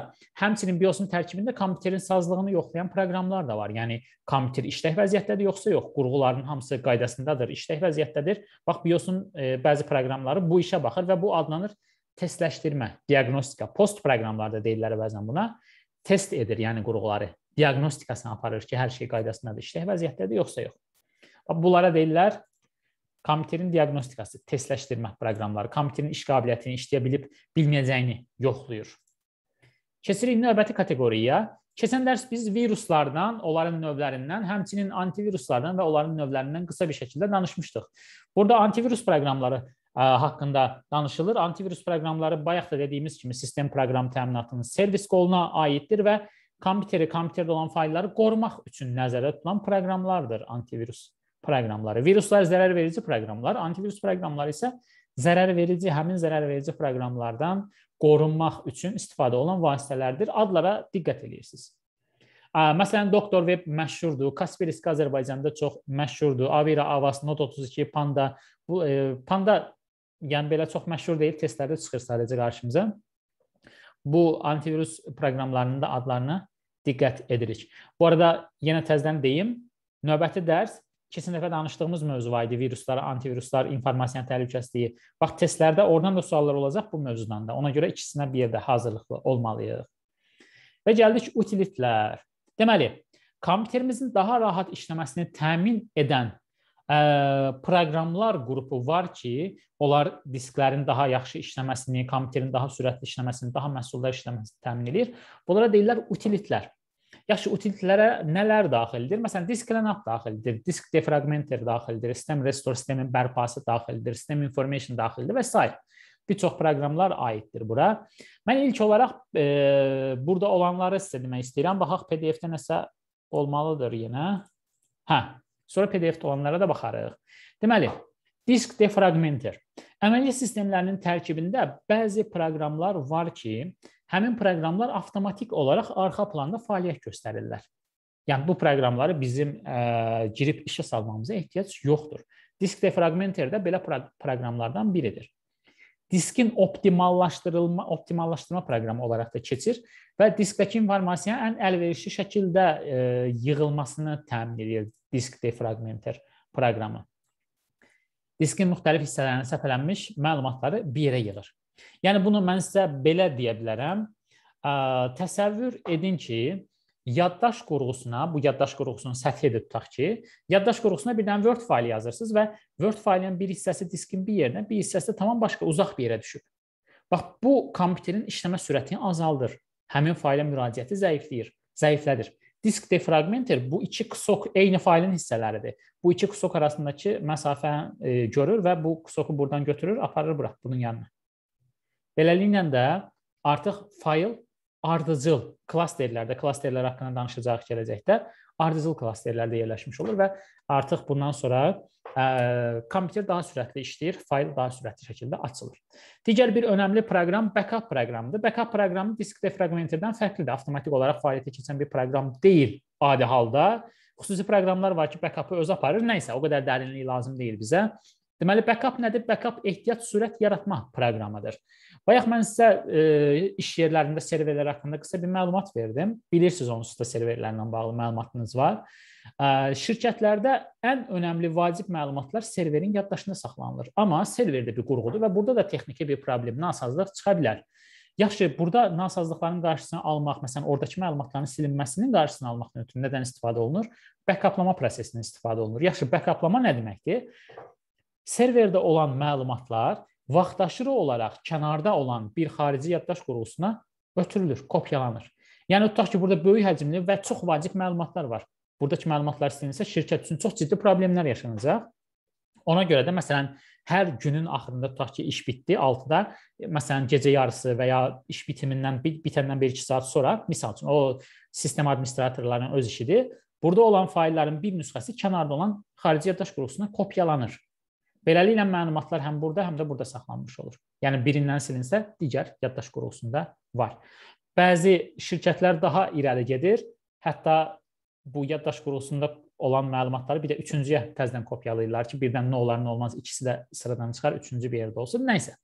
həmçinin BIOS-un tərkibində kompüterin sazlığını yoxlayan proqramlar da var. Yəni kompüter işlək vəziyyətdədir yoxsa yox? Qurğuların hamısı qaydasındadır, işlək vəziyyətdədir. Bax BIOS-un e, bəzi proqramları bu işə baxır və bu adlanır testləşdirmə, diaqnostika, post proqramlarda deyirlər əvəzən buna test edir, yəni qurğuları, diaqnostikasını aparır ki, hər şey qaydasındadır, işlək vəziyyətdədir yoxsa yox. Bunlara deyirlər kompüterin diaqnostikası, testləşdirmə proqramları, kompüterin iş qabiliyyətini işləyə bilib bilməyəcəyini yoxlayır. Keçirik növbəti kateqoriyaya. Keçən dərs biz viruslardan, onların növlərindən, həmçinin antiviruslardan və onların növlərindən qısa bir şəkildə danışmışdıq. Burada antivirus proqramları E, haqqında danışılır. Antivirus proqramları bayaq da dediyimiz kimi sistem proqram təminatının servis qoluna aiddir və kompüteri, kompüterdə olan faylları qorumaq üçün nəzərdə tutulan proqramlardır antivirus proqramları. Viruslar zərər verici proqramlar, antivirus proqramları isə zərər verici, həmin zərər verici proqramlardan qorunmaq üçün istifadə olunan vasitələrdir. Adlara diqqət eləyirsiniz. E, məsələn, Doktor Web məşhurdur. Kaspersky Azərbaycanda çox məşhurdur. Avira Avas, Not 32, Panda bu e, Panda yəni belə çox məşhur deyil, testlərdə çıxır sadəcə qarşımıza. Bu antivirus proqramlarının da adlarına diqqət edirik. Bu arada yenə təzədən deyim, növbəti dərs keçən dəfə danışdığımız mövzu var idi, viruslar, antiviruslar, informasiyanın təhlükəsizliyi. Bax testlərdə oradan da suallar olacaq bu mövzudan da. Ona görə ikisinə bir yerdə hazırlıqlı olmalıyıq. Və gəldik utilitlər. Deməli, kompüterimizin daha rahat işləməsini təmin edən proqramlar qrupu var ki, onlar disklərin daha yaxşı işləməsini, kompüterin daha sürətli işləməsini, daha məhsuldar işləməsini təmin edir. Bunlara deyirlər utilitlər. Yaxşı, utilitlərə nələr daxildir? Məsələn, disk cleanup daxildir, disk defragmenter daxildir, sistem restore sistemin bərpası daxildir, sistem information daxildir və s. Bir çox proqramlar aiddir bura. Mən ilk olaraq e, burada olanları sizə demək istəyirəm. Baxaq PDF-də nəsə olmalıdır yenə. Hə, Sonra PDF-də olanlara da baxarıq. Deməli, disk defragmenter. Əməliyyat sistemlərinin tərkibində bəzi proqramlar var ki, həmin proqramlar avtomatik olaraq arxa planda fəaliyyət göstərirlər. Yəni bu proqramları bizim ə, girib işə salmamıza ehtiyac yoxdur. Disk defragmenter də belə pro proqramlardan biridir diskin optimallaşdırılma optimallaşdırma proqramı olaraq da keçir və diskdəki informasiyanın ən əlverişli şəkildə e, yığılmasını təmin edir disk defragmenter proqramı. Diskin müxtəlif hissələrinə səpələnmiş məlumatları bir yerə yığır. Yəni bunu mən sizə belə deyə bilərəm. Təsəvvür edin ki, yaddaş qurğusuna, bu yaddaş qurğusunun səthi də tutaq ki, yaddaş qurğusuna bir dənə Word faylı yazırsınız və Word faylının bir hissəsi diskin bir yerinə, bir hissəsi tamam başqa uzaq bir yerə düşür. Bax bu kompüterin işləmə sürətini azaldır. Həmin fayla müraciəti zəifləyir, zəiflədir. Disk defragmenter bu iki kusok eyni faylın hissələridir. Bu iki kusok arasındakı məsafə e, görür və bu kusoku buradan götürür, aparır bura bunun yanına. Beləliklə də artıq fayl ardıcıl klasterlərdə, klasterlər haqqında danışacağıq gələcəkdə, ardıcıl klasterlərdə yerləşmiş olur və artıq bundan sonra ə, kompüter daha sürətli işləyir, fayl daha sürətli şəkildə açılır. Digər bir önəmli proqram backup proqramıdır. Backup proqramı disk defragmenterdən fərqlidir. Avtomatik olaraq fəaliyyətə keçən bir proqram deyil adi halda. Xüsusi proqramlar var ki, backupı özü aparır. Nə isə o qədər dərinlik lazım deyil bizə. Deməli backup nədir? Backup ehtiyac sürət yaratma proqramıdır. Bayaq mən sizə e, iş yerlərində serverlər haqqında qısa bir məlumat verdim. Bilirsiniz onsuz da serverlərlə bağlı məlumatınız var. E, şirkətlərdə ən önəmli vacib məlumatlar serverin yaddaşında saxlanılır. Amma server də bir qurğudur və burada da texniki bir problem, nasazlıq çıxa bilər. Yaxşı, burada nasazlıqların qarşısını almaq, məsələn, oradakı məlumatların silinməsinin qarşısını almaq üçün nədən istifadə olunur? Backuplama prosesindən istifadə olunur. Yaxşı, backuplama nə deməkdir? Serverdə olan məlumatlar vaxtaşırı olaraq kənarda olan bir xarici yaddaş qurğusuna ötürülür, kopyalanır. Yəni tutaq ki, burada böyük həcmli və çox vacib məlumatlar var. Buradakı məlumatlar silinsə şirkət üçün çox ciddi problemlər yaşanacaq. Ona görə də məsələn hər günün axırında tutaq ki, iş bitdi 6-da, məsələn gecə yarısı və ya iş bitimindən bitəndən 1-2 saat sonra, məsəl üçün o sistem administratorlarının öz işidir. Burada olan fayllərin bir nüsxəsi kənarda olan xarici yaddaş qurğusuna kopyalanır. Beləliklə məlumatlar həm burada, həm də burada saxlanmış olur. Yəni birindən silinsə, digər yaddaş qurğusunda var. Bəzi şirkətlər daha irəli gedir. Hətta bu yaddaş qurğusunda olan məlumatları bir də üçüncüyə təzədən kopyalayırlar ki, birdən nə olar, nə olmaz, ikisi də sıradan çıxar, üçüncü bir yerdə olsun. Nə isə.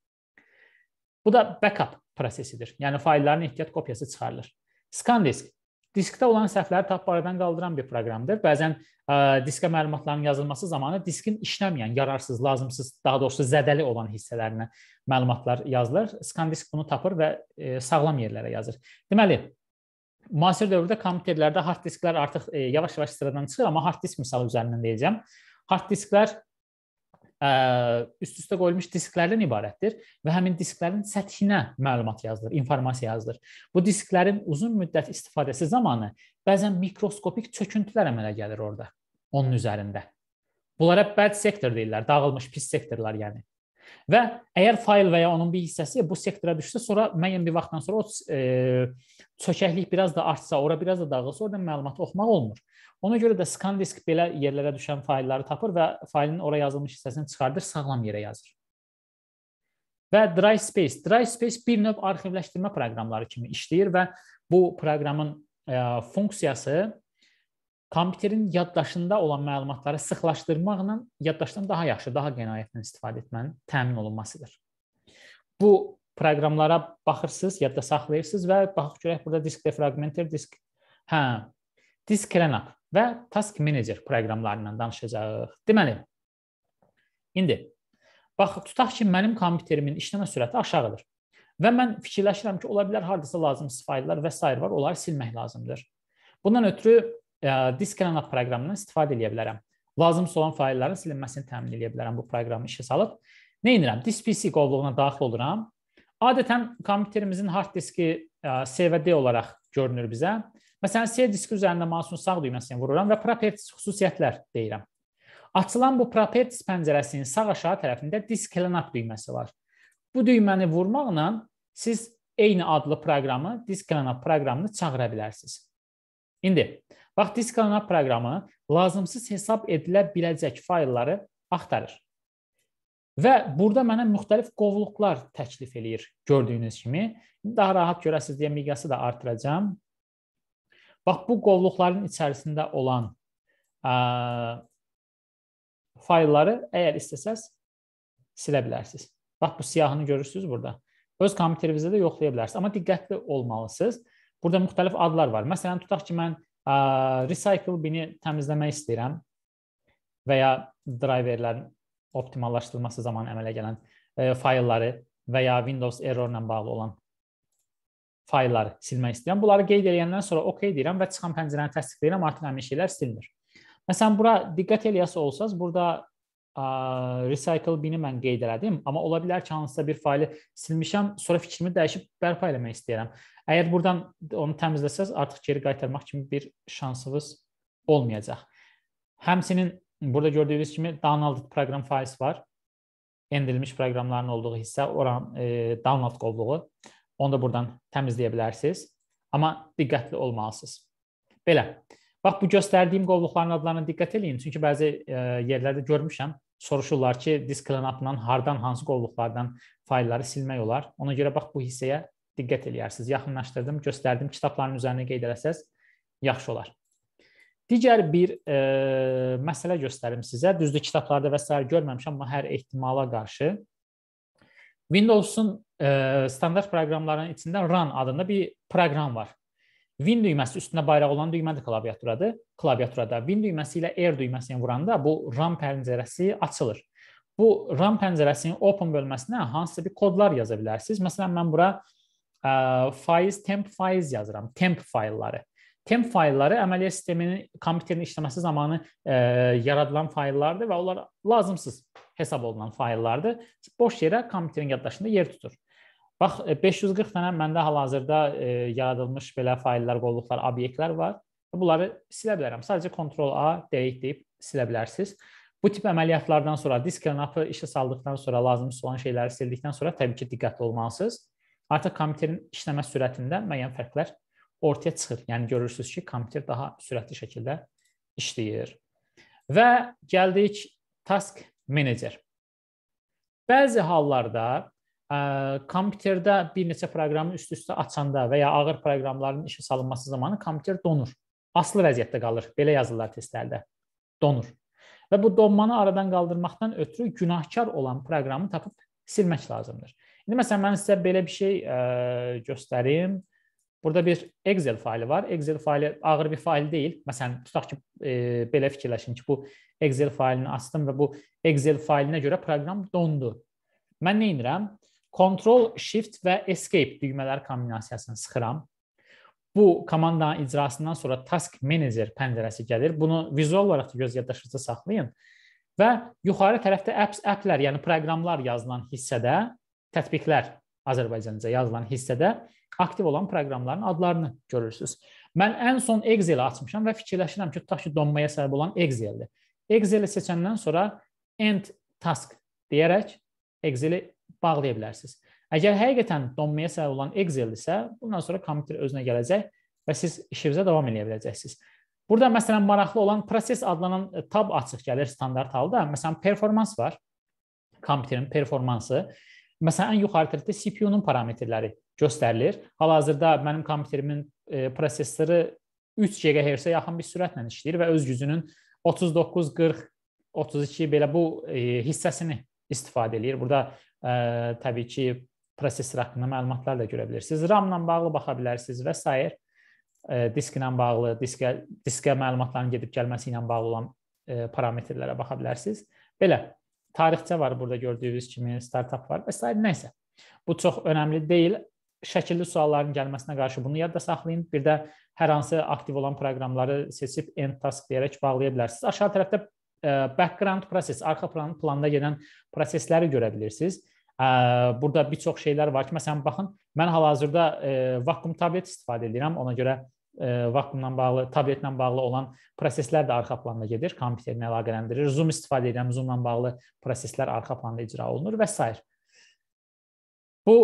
Bu da backup prosesidir. Yəni faylların ehtiyat kopyası çıxarılır. Scan disk diskdə olan səhvləri tap aradan qaldıran bir proqramdır. Bəzən ə, diskə məlumatların yazılması zamanı diskin işləməyən, yararsız, lazımsız, daha doğrusu zədəli olan hissələrinə məlumatlar yazılır. Scan disk bunu tapır və ə, e, sağlam yerlərə yazır. Deməli, müasir dövrdə kompüterlərdə hard disklər artıq e, yavaş-yavaş sıradan çıxır, amma hard disk misalı üzərindən deyəcəm. Hard disklər üst-üstə qoyulmuş disklərdən ibarətdir və həmin disklərin səthinə məlumat yazılır, informasiya yazılır. Bu disklərin uzun müddət istifadəsi zamanı bəzən mikroskopik çöküntülər əmələ gəlir orada, onun üzərində. Bunlara bad sector deyirlər, dağılmış pis sektorlar yəni. Və əgər fayl və ya onun bir hissəsi bu sektora düşsə, sonra müəyyən bir vaxtdan sonra o e, çökəklik biraz da artsa, ora biraz da dağılsa, oradan məlumat oxumaq olmur. Ona görə də scan disk belə yerlərə düşən faylları tapır və faylın ora yazılmış hissəsini çıxardır, sağlam yerə yazır. Və Dry Space, Dry Space bir növ arxivləşdirmə proqramları kimi işləyir və bu proqramın ə, e, funksiyası kompüterin yaddaşında olan məlumatları sıxlaşdırmaqla yaddaşdan daha yaxşı, daha qənaətlə istifadə etmənin təmin olunmasıdır. Bu proqramlara baxırsınız, yadda saxlayırsınız və baxıb görək burada disk defragmenter, disk hə, disk renap və Task Manager proqramlarından danışacağıq. Deməli, indi bax tutaq ki, mənim kompüterimin işləmə sürəti aşağıdır və mən fikirləşirəm ki, ola bilər hardasa lazımsız fayllar və s. var, onları silmək lazımdır. Bundan ötürü e, disk renat proqramından istifadə edə bilərəm. Lazımsız olan faylların silinməsini təmin edə bilərəm bu proqramı işə salıb. Nə edirəm? DiskPC qovluğuna daxil oluram. Adətən kompüterimizin hard diski CVD e, olaraq görünür bizə. Məsələn, C diski üzərində mausun sağ düyməsini vururam və properties xüsusiyyətlər deyirəm. Açılan bu properties pəncərəsinin sağ aşağı tərəfində disk clean up düyməsi var. Bu düyməni vurmaqla siz eyni adlı proqramı, disk clean up proqramını çağıra bilərsiniz. İndi bax disk clean up proqramı lazımsız hesab edilə biləcək faylları axtarır. Və burada mənə müxtəlif qovluqlar təklif eləyir. Gördüyünüz kimi daha rahat görəsiz deyə miqyası da artıracağam. Bax bu qovluqların içərisində olan ə, faylları əgər istəsəz silə bilərsiniz. Bax bu siyahını görürsüz burada. Öz kompüterinizdə də yoxlaya bilərsiniz, amma diqqətli olmalısınız. Burada müxtəlif adlar var. Məsələn, tutaq ki, mən ə, recycle bini təmizləmək istəyirəm və ya driverlərin optimallaşdırılması zamanı əmələ gələn ə, faylları və ya Windows errorla bağlı olan faylları silmək istəyirəm. Bunları qeyd edəndən sonra OK deyirəm və çıxan pəncərəni təsdiqləyirəm, artıq həmin şeylər silinir. Məsələn, bura diqqət eləyəsə olsanız, burada ə, recycle bini mən qeyd elədim, amma ola bilər ki, hansısa bir faylı silmişəm, sonra fikrimi dəyişib bərpa eləmək istəyirəm. Əgər buradan onu təmizləsəz, artıq geri qaytarmaq kimi bir şansınız olmayacaq. Həmçinin burada gördüyünüz kimi downloaded proqram faylı var. Endirilmiş proqramların olduğu hissə, oran e, download qovluğu. Onu da buradan təmizləyə bilərsiniz. Amma diqqətli olmalısınız. Belə. Bax bu göstərdiyim qovluqların adlarına diqqət eləyin, çünki bəzi e, yerlərdə görmüşəm, soruşurlar ki, disk clean-up-dan hardan hansı qovluqlardan faylları silmək olar. Ona görə bax bu hissəyə diqqət eləyərsiniz. Yaxınlaşdırdım, göstərdim, kitabların üzərinə qeyd eləsəz yaxşı olar. Digər bir e, məsələ göstərim sizə. Düzdür, kitablarda və sair görməmişəm, amma hər ehtimala qarşı Windows-un e, standart proqramların içində run adında bir proqram var. Win düyməsi üstünə bayraq olan düymə də klaviaturadır. Klaviaturada Win düyməsi ilə R düyməsini vuranda bu RAM pəncərəsi açılır. Bu RAM pəncərəsinin open bölməsinə hansısa bir kodlar yaza bilərsiniz. Məsələn, mən bura ə, faiz temp faiz yazıram, temp faylları. Temp faylları əməliyyat sisteminin kompüterin işləməsi zamanı ə, yaradılan fayllardır və onlar lazımsız hesab olunan fayllardır. Boş yerə kompüterin yaddaşında yer tutur. Bax 540 e, dənə məndə hal-hazırda e, yaradılmış belə fayllar, qolluqlar, obyektlər var. Bunları silə bilərəm. Sadəcə Ctrl A, delete deyib silə bilərsiniz. Bu tip əməliyyatlardan sonra disk renapı işə saldıqdan sonra lazımsız olan şeyləri sildikdən sonra təbii ki, diqqətli olmalısınız. Artıq kompüterin işləmə sürətində müəyyən fərqlər ortaya çıxır. Yəni görürsüz ki, kompüter daha sürətli şəkildə işləyir. Və gəldik task manager. Bəzi hallarda ə, kompüterdə bir neçə proqramı üst-üstə açanda və ya ağır proqramların işə salınması zamanı kompüter donur. Aslı vəziyyətdə qalır. Belə yazırlar testlərdə. Donur. Və bu donmanı aradan qaldırmaqdan ötürü günahkar olan proqramı tapıb silmək lazımdır. İndi məsələn mən sizə belə bir şey ə, göstərim. Burada bir Excel faylı var. Excel faylı ağır bir fayl deyil. Məsələn, tutaq ki, e, belə fikirləşin ki, bu Excel faylını açdım və bu Excel faylinə görə proqram dondu. Mən nə edirəm? Ctrl, Shift və Escape düymələr kombinasiyasını sıxıram. Bu komandanın icrasından sonra Task Manager pəncərəsi gəlir. Bunu vizual olaraq da göz yaddaşınızda saxlayın. Və yuxarı tərəfdə apps, applər, yəni proqramlar yazılan hissədə, tətbiqlər Azərbaycanca yazılan hissədə aktiv olan proqramların adlarını görürsüz. Mən ən son Excel-i açmışam və fikirləşirəm ki, tutaq ki, donmaya səbəb olan Excel-dir. Excel-i seçəndən sonra End Task deyərək Excel-i bağlaya bilərsiniz. Əgər həqiqətən donmaya səbəb olan Excel isə, bundan sonra kompüter özünə gələcək və siz işinizə davam edə biləcəksiniz. Burada məsələn maraqlı olan proses adlanan e, tab açıq gəlir standart halda. Məsələn performans var. Kompüterin performansı. Məsələn ən yuxarı tərəfdə CPU-nun parametrləri göstərilir. Hal-hazırda mənim kompüterimin e, prosesoru 3 GHz-ə yaxın bir sürətlə işləyir və öz gücünün 39, 40, 32 belə bu e, hissəsini istifadə eləyir. Burada ə, təbii ki, proses haqqında məlumatlar da görə bilirsiniz. RAM-la bağlı baxa bilərsiniz və s. disklə bağlı, diskə diskə məlumatların gedib gəlməsi ilə bağlı olan ə, parametrlərə baxa bilərsiniz. Belə tarixçə var burada gördüyünüz kimi, startap var və s. nə isə. Bu çox önəmli deyil. Şəkilli sualların gəlməsinə qarşı bunu yadda saxlayın. Bir də hər hansı aktiv olan proqramları seçib end task deyərək bağlaya bilərsiniz. Aşağı tərəfdə background proses, arxa plan, planda gedən prosesləri görə bilirsiniz. Burada bir çox şeylər var ki, məsələn baxın, mən hal-hazırda vakuum tablet istifadə edirəm. Ona görə vakuumla bağlı, tabletlə bağlı olan proseslər də arxa planda gedir, kompüterinə əlaqələndirir. Zoom istifadə edirəm, Zoomla bağlı proseslər arxa planda icra olunur və s. Bu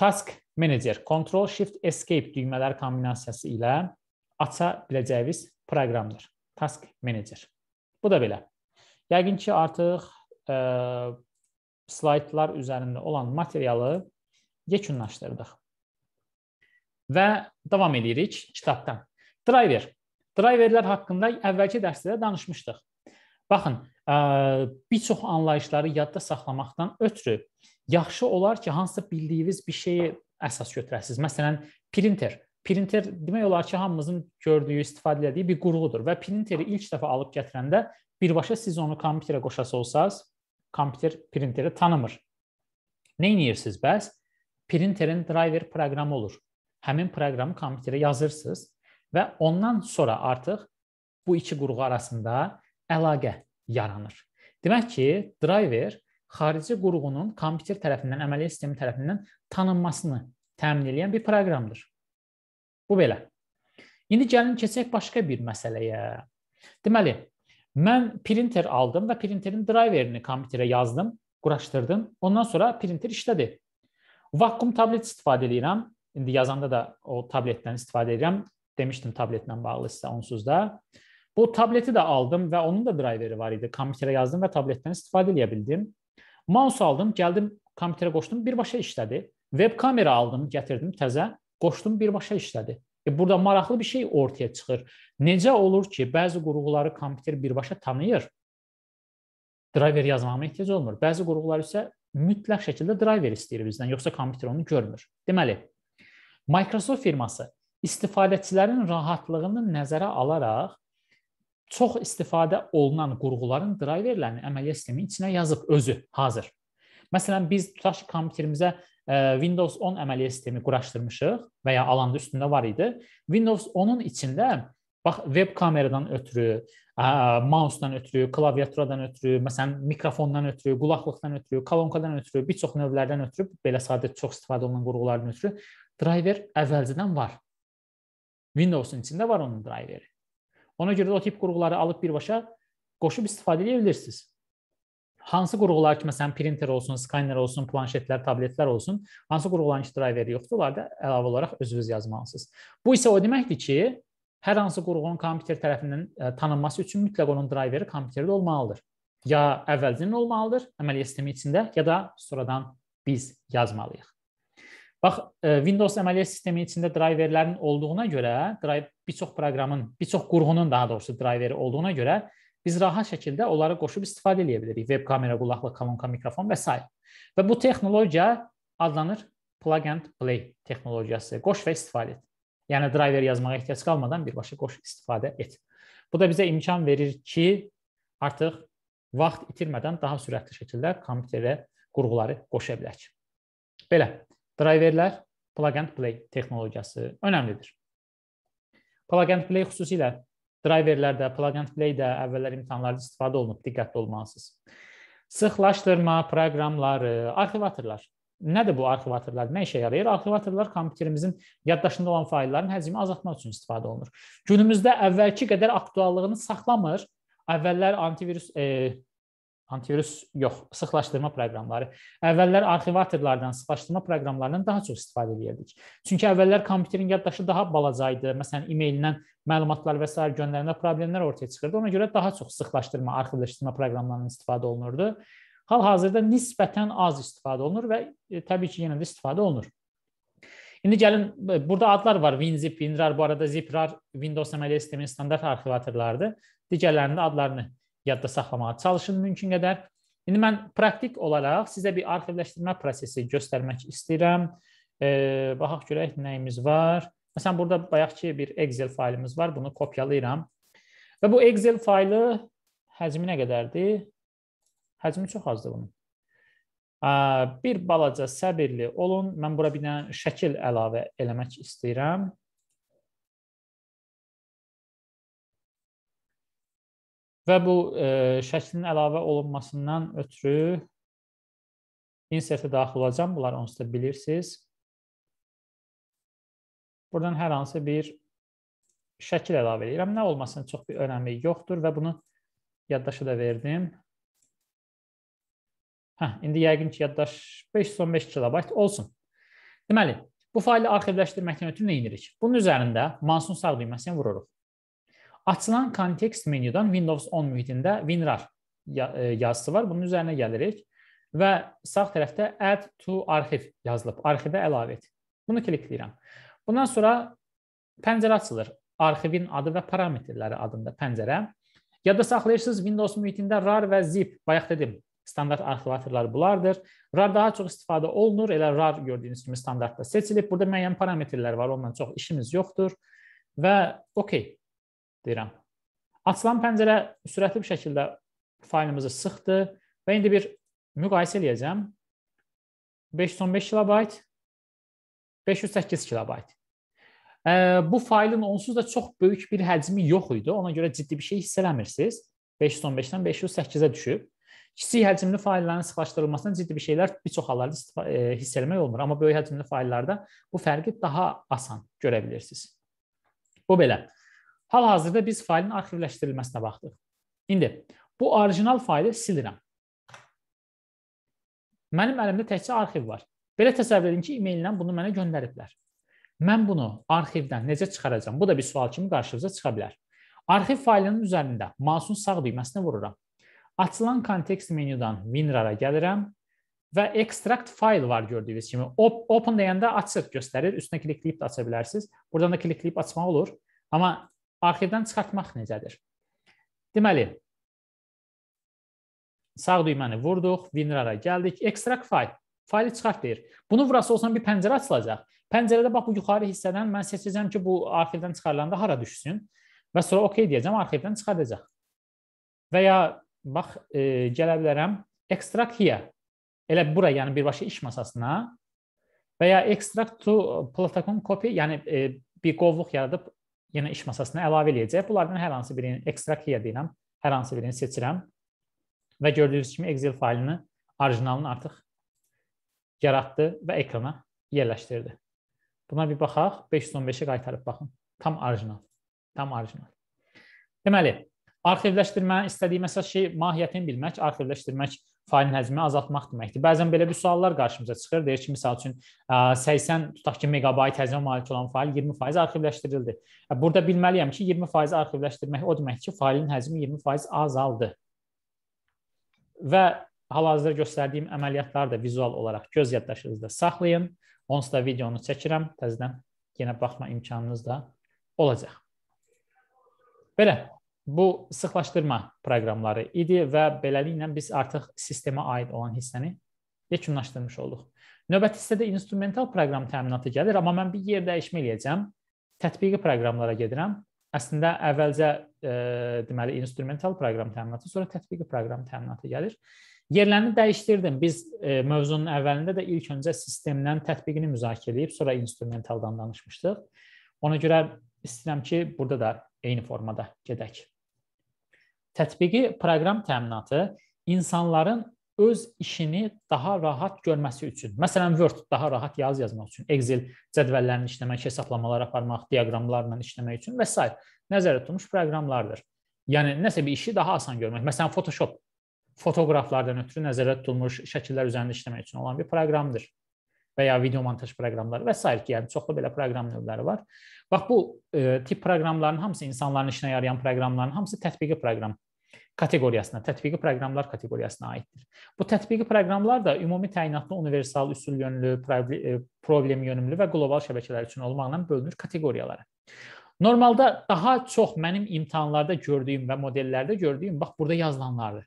task manager Ctrl Shift Escape düymələr kombinasiyası ilə aça biləcəyiniz proqramdır. Task manager. Bu da belə. Yəqin ki, artıq ə, e, slaydlar üzərində olan materialı yekunlaşdırdıq. Və davam edirik kitabdan. Driver. Driverlər haqqında əvvəlki dərsdə danışmışdıq. Baxın, ə, e, bir çox anlayışları yadda saxlamaqdan ötürü yaxşı olar ki, hansısa bildiyiniz bir şeyi əsas götürəsiz. Məsələn, printer. Printer demək olar ki, hamımızın gördüyü, istifadə etdiyi bir qurğudur və printeri ilk dəfə alıb gətirəndə Birbaşa siz onu kompüterə qoşası olsaz, kompüter printeri tanımır. Nə edirsiniz bəs? Printerin driver proqramı olur. Həmin proqramı kompüterə yazırsınız və ondan sonra artıq bu iki qurğu arasında əlaqə yaranır. Demək ki, driver xarici qurğunun kompüter tərəfindən, əməliyyat sistemi tərəfindən tanınmasını təmin edən bir proqramdır. Bu belə. İndi gəlin keçək başqa bir məsələyə. Deməli, Mən printer aldım və printerin driverini kompüterə yazdım, quraşdırdım. Ondan sonra printer işlədi. Vakuum tablet istifadə edirəm. İndi yazanda da o tabletdən istifadə edirəm. Demişdim tabletlə bağlı sizə onsuz da. Bu tableti də aldım və onun da driveri var idi. Kompüterə yazdım və tabletdən istifadə edə bildim. Mouse aldım, gəldim kompüterə qoşdum, birbaşa işlədi. Web kamera aldım, gətirdim təzə, qoşdum, birbaşa işlədi. E burada maraqlı bir şey ortaya çıxır. Necə olur ki, bəzi qurğuları kompüter birbaşa tanıyır? Driver yazmağıma ehtiyac olmur. Bəzi qurğular isə mütləq şəkildə driver istəyir bizdən, yoxsa kompüter onu görmür. Deməli, Microsoft firması istifadəçilərin rahatlığını nəzərə alaraq çox istifadə olunan qurğuların driverlərini əməliyyat sistemi içinə yazıb özü hazır. Məsələn, biz tutaq ki, kompüterimizə Windows 10 əməliyyə sistemi quraşdırmışıq və ya alanda üstündə var idi. Windows 10-un içində bax veb kameradan ötürü, mausdan ötürü, klaviaturadan ötürü, məsələn mikrofondan ötürü, qulaqlıqdan ötürü, kolonkadan ötürü, bir çox növlərdən ötürü, belə sadə çox istifadə olunan qurğulardan ötürü driver əvvəlcədən var. Windows-un içində var onun driveri. Ona görə də o tip qurğuları alıb birbaşa qoşub istifadə edə bilirsiniz hansı qurğular ki, məsələn, printer olsun, skaner olsun, planşetlər, tabletlər olsun, hansı qurğuların iş drayveri yoxdur, onlarda əlavə olaraq özünüz yazmalısınız. Bu isə o deməkdir ki, hər hansı qurğunun kompüter tərəfindən e, tanınması üçün mütləq onun drayveri kompüterdə olmalıdır. Ya əvvəldən olmalıdır əməliyyat sistemi içində, ya da sonradan biz yazmalıyıq. Bax, e, Windows əməliyyat sistemi içində drayverlərin olduğuna görə, bir çox proqramın, bir çox qurğunun daha doğrusu drayveri olduğuna görə biz rahat şəkildə onları qoşub istifadə edə bilərik. Web kamera, qulaqlıq, kolonka, mikrofon və s. Və bu texnologiya adlanır plug and play texnologiyası. Qoş və istifadə et. Yəni driver yazmağa ehtiyac qalmadan birbaşa qoş istifadə et. Bu da bizə imkan verir ki, artıq vaxt itirmədən daha sürətli şəkildə kompüterə qurğuları qoşa bilək. Belə, driverlər plug and play texnologiyası önəmlidir. Plug and play xüsusilə Driverlərdə, plug and play-də əvvəllər imtahanlarda istifadə olunub, diqqətli olmalısınız. Sıxlaşdırma proqramları, arxivatorlar. Nədir bu arxivatorlar? Nə işə yarayır? Arxivatorlar kompüterimizin yaddaşında olan faylların həcmini azaltmaq üçün istifadə olunur. Günümüzdə əvvəlki qədər aktuallığını saxlamır. Əvvəllər antivirus e, antivirus yox, sıxlaşdırma proqramları. Əvvəllər arxivatorlardan, sıxlaşdırma proqramlarından daha çox istifadə edirdik. Çünki əvvəllər kompüterin yaddaşı daha balaca idi. Məsələn, e-maildən məlumatlar və s. göndərəndə problemlər ortaya çıxırdı. Ona görə daha çox sıxlaşdırma, arxivləşdirmə proqramlarından istifadə olunurdu. Hal-hazırda nisbətən az istifadə olunur və e, təbii ki, yenə də istifadə olunur. İndi gəlin e, burada adlar var. WinZip, WinRAR, bu arada ZipRAR Windows əməliyyat sisteminin standart arxivatorlarıdır. Digərlərinin adlarını yadda saxlamağa çalışın mümkün qədər. İndi mən praktik olaraq sizə bir arxivləşdirmə prosesi göstərmək istəyirəm. E, baxaq görək nəyimiz var. Məsələn, burada bayaq ki, bir Excel faylımız var. Bunu kopyalayıram. Və bu Excel faylı həcmi nə qədərdir? Həcmi çox azdır bunun. E, bir balaca səbirli olun. Mən bura bir dənə şəkil əlavə eləmək istəyirəm. Və bu e, şəklin əlavə olunmasından ötürü insertə daxil olacam. Bunları onsuz da bilirsiniz. Buradan hər hansı bir şəkil əlavə edirəm. Nə olmasının çox bir önəmi yoxdur və bunu yaddaşa da verdim. Hə, indi yəqin ki, yaddaş 515 kilobayt olsun. Deməli, bu faylı arxivləşdirməkdən ötürü nə edirik? Bunun üzərində Mansun sağ düyməsini vururuq. Açılan kontekst menyudan Windows 10 mühitində WinRAR e, yazısı var. Bunun üzərinə gəlirik və sağ tərəfdə Add to Arxiv yazılıb. Arxivə əlavə et. Bunu klikləyirəm. Bundan sonra pəncərə açılır. Arxivin adı və parametrləri adında pəncərə. Yadda saxlayırsınız Windows mühitində RAR və ZIP. Bayaq dedim, standart arxivatorlar bunlardır. RAR daha çox istifadə olunur. Elə RAR gördüyünüz kimi standartda seçilib. Burada müəyyən parametrlər var. Onunla çox işimiz yoxdur. Və okey deyirəm. Açılan pəncərə sürətli bir şəkildə faylımızı sıxdı və indi bir müqayisə eləyəcəm. 515 kilobayt, 508 kilobayt. Bu faylın onsuz da çox böyük bir həcmi yox idi. Ona görə ciddi bir şey hiss eləmirsiniz. 515-dən 508-ə düşüb. Kiçik həcmli faylların sıxlaşdırılmasından ciddi bir şeylər bir çox hallarda e, hiss eləmək olmur. Amma böyük həcmli fayllarda bu fərqi daha asan görə bilirsiniz. Bu belə. Hal-hazırda biz faylın arxivləşdirilməsinə baxdıq. İndi bu orijinal faylı silirəm. Mənim əlimdə təkcə arxiv var. Belə təsəvvür edin ki, e-maillə bunu mənə göndəriblər. Mən bunu arxivdən necə çıxaracağam? Bu da bir sual kimi qarşınıza çıxa bilər. Arxiv faylının üzərində mausun sağ düyməsinə vururam. Açılan kontekst menyudan WinRAR-a gəlirəm və extract fayl var gördüyünüz kimi. Open deyəndə açıq göstərir. Üstünə klikləyib də aça bilərsiniz. Buradan da klikləyib açmaq olur. Amma Arxivdən çıxartmaq necədir? Deməli, sağ düyməni vurduq, WinRAR-a gəldik, extract file, faylı çıxart deyir. Bunu vurası olsan bir pəncərə açılacaq. Pəncərədə bax bu yuxarı hissədən mən seçəcəm ki, bu arxivdən çıxarılanda hara düşsün və sonra OK deyəcəm, arxivdən çıxardacaq. Və ya bax e, gələ bilərəm extract here. Elə bura, yəni birbaşa iş masasına və ya extract to platacom copy, yəni e, bir qovluq yaradıb yenə iş masasına əlavə eləyəcək. Bunlardan hər hansı birini ekstrakt edə deyirəm, hər hansı birini seçirəm və gördüyünüz kimi Excel faylını orijinalını artıq yaratdı və ekrana yerləşdirdi. Buna bir baxaq, 515-i qaytarıb baxın. Tam orijinal. Tam orijinal. Deməli, arxivləşdirmənin istədiyim əsas şey mahiyyətini bilmək, arxivləşdirmək failin həcmini azaltmaq deməkdir. Bəzən belə bir suallar qarşımıza çıxır. Deyir ki, məsəl üçün 80 tutaq ki, megabayt həcmə malik olan fail 20% arxivləşdirildi. Burada bilməliyəm ki, 20% arxivləşdirmək o deməkdir ki, failin həcmi 20% azaldı. Və hal-hazırda göstərdiyim əməliyyatları da vizual olaraq göz yaddaşınızda saxlayın. Onsuz da videonu çəkirəm, təzədən yenə baxma imkanınız da olacaq. Belə bu sıxlaşdırma proqramları idi və beləliklə biz artıq sistemə aid olan hissəni yekunlaşdırmış olduq. Növbəti hissədə instrumental proqram təminatı gəlir, amma mən bir yer dəyişmə eləyəcəm. Tətbiqi proqramlara gedirəm. Əslində əvvəlcə e, deməli instrumental proqram təminatı, sonra tətbiqi proqram təminatı gəlir. Yerlərini dəyişdirdim. Biz e, mövzunun əvvəlində də ilk öncə sistemdən tətbiqini müzakirə edib, sonra instrumentaldan danışmışdıq. Ona görə istəyirəm ki, burada da eyni formada gedək. Tətbiqi proqram təminatı insanların öz işini daha rahat görməsi üçün, məsələn Word daha rahat yaz yazmaq üçün, Excel cədvəllərini işləmək, hesablamalar aparmaq, diaqramlarla işləmək üçün və s. nəzərdə tutulmuş proqramlardır. Yəni nəsə bir işi daha asan görmək. Məsələn Photoshop fotoqraflardan ötürü nəzərdə tutulmuş şəkillər üzərində işləmək üçün olan bir proqramdır və ya video montaj proqramları və s. ki, yəni çoxlu belə proqram növləri var. Bax bu e, tip proqramların hamısı insanların işinə yarayan proqramların hamısı tətbiqi proqram kateqoriyasına, tətbiqi proqramlar kateqoriyasına aiddir. Bu tətbiqi proqramlar da ümumi təyinatlı, universal, üsul yönlü, e, problem yönümlü və qlobal şəbəkələr üçün olmaqla bölünür kateqoriyalara. Normalda daha çox mənim imtahanlarda gördüyüm və modellərdə gördüyüm bax burada yazılanlardır.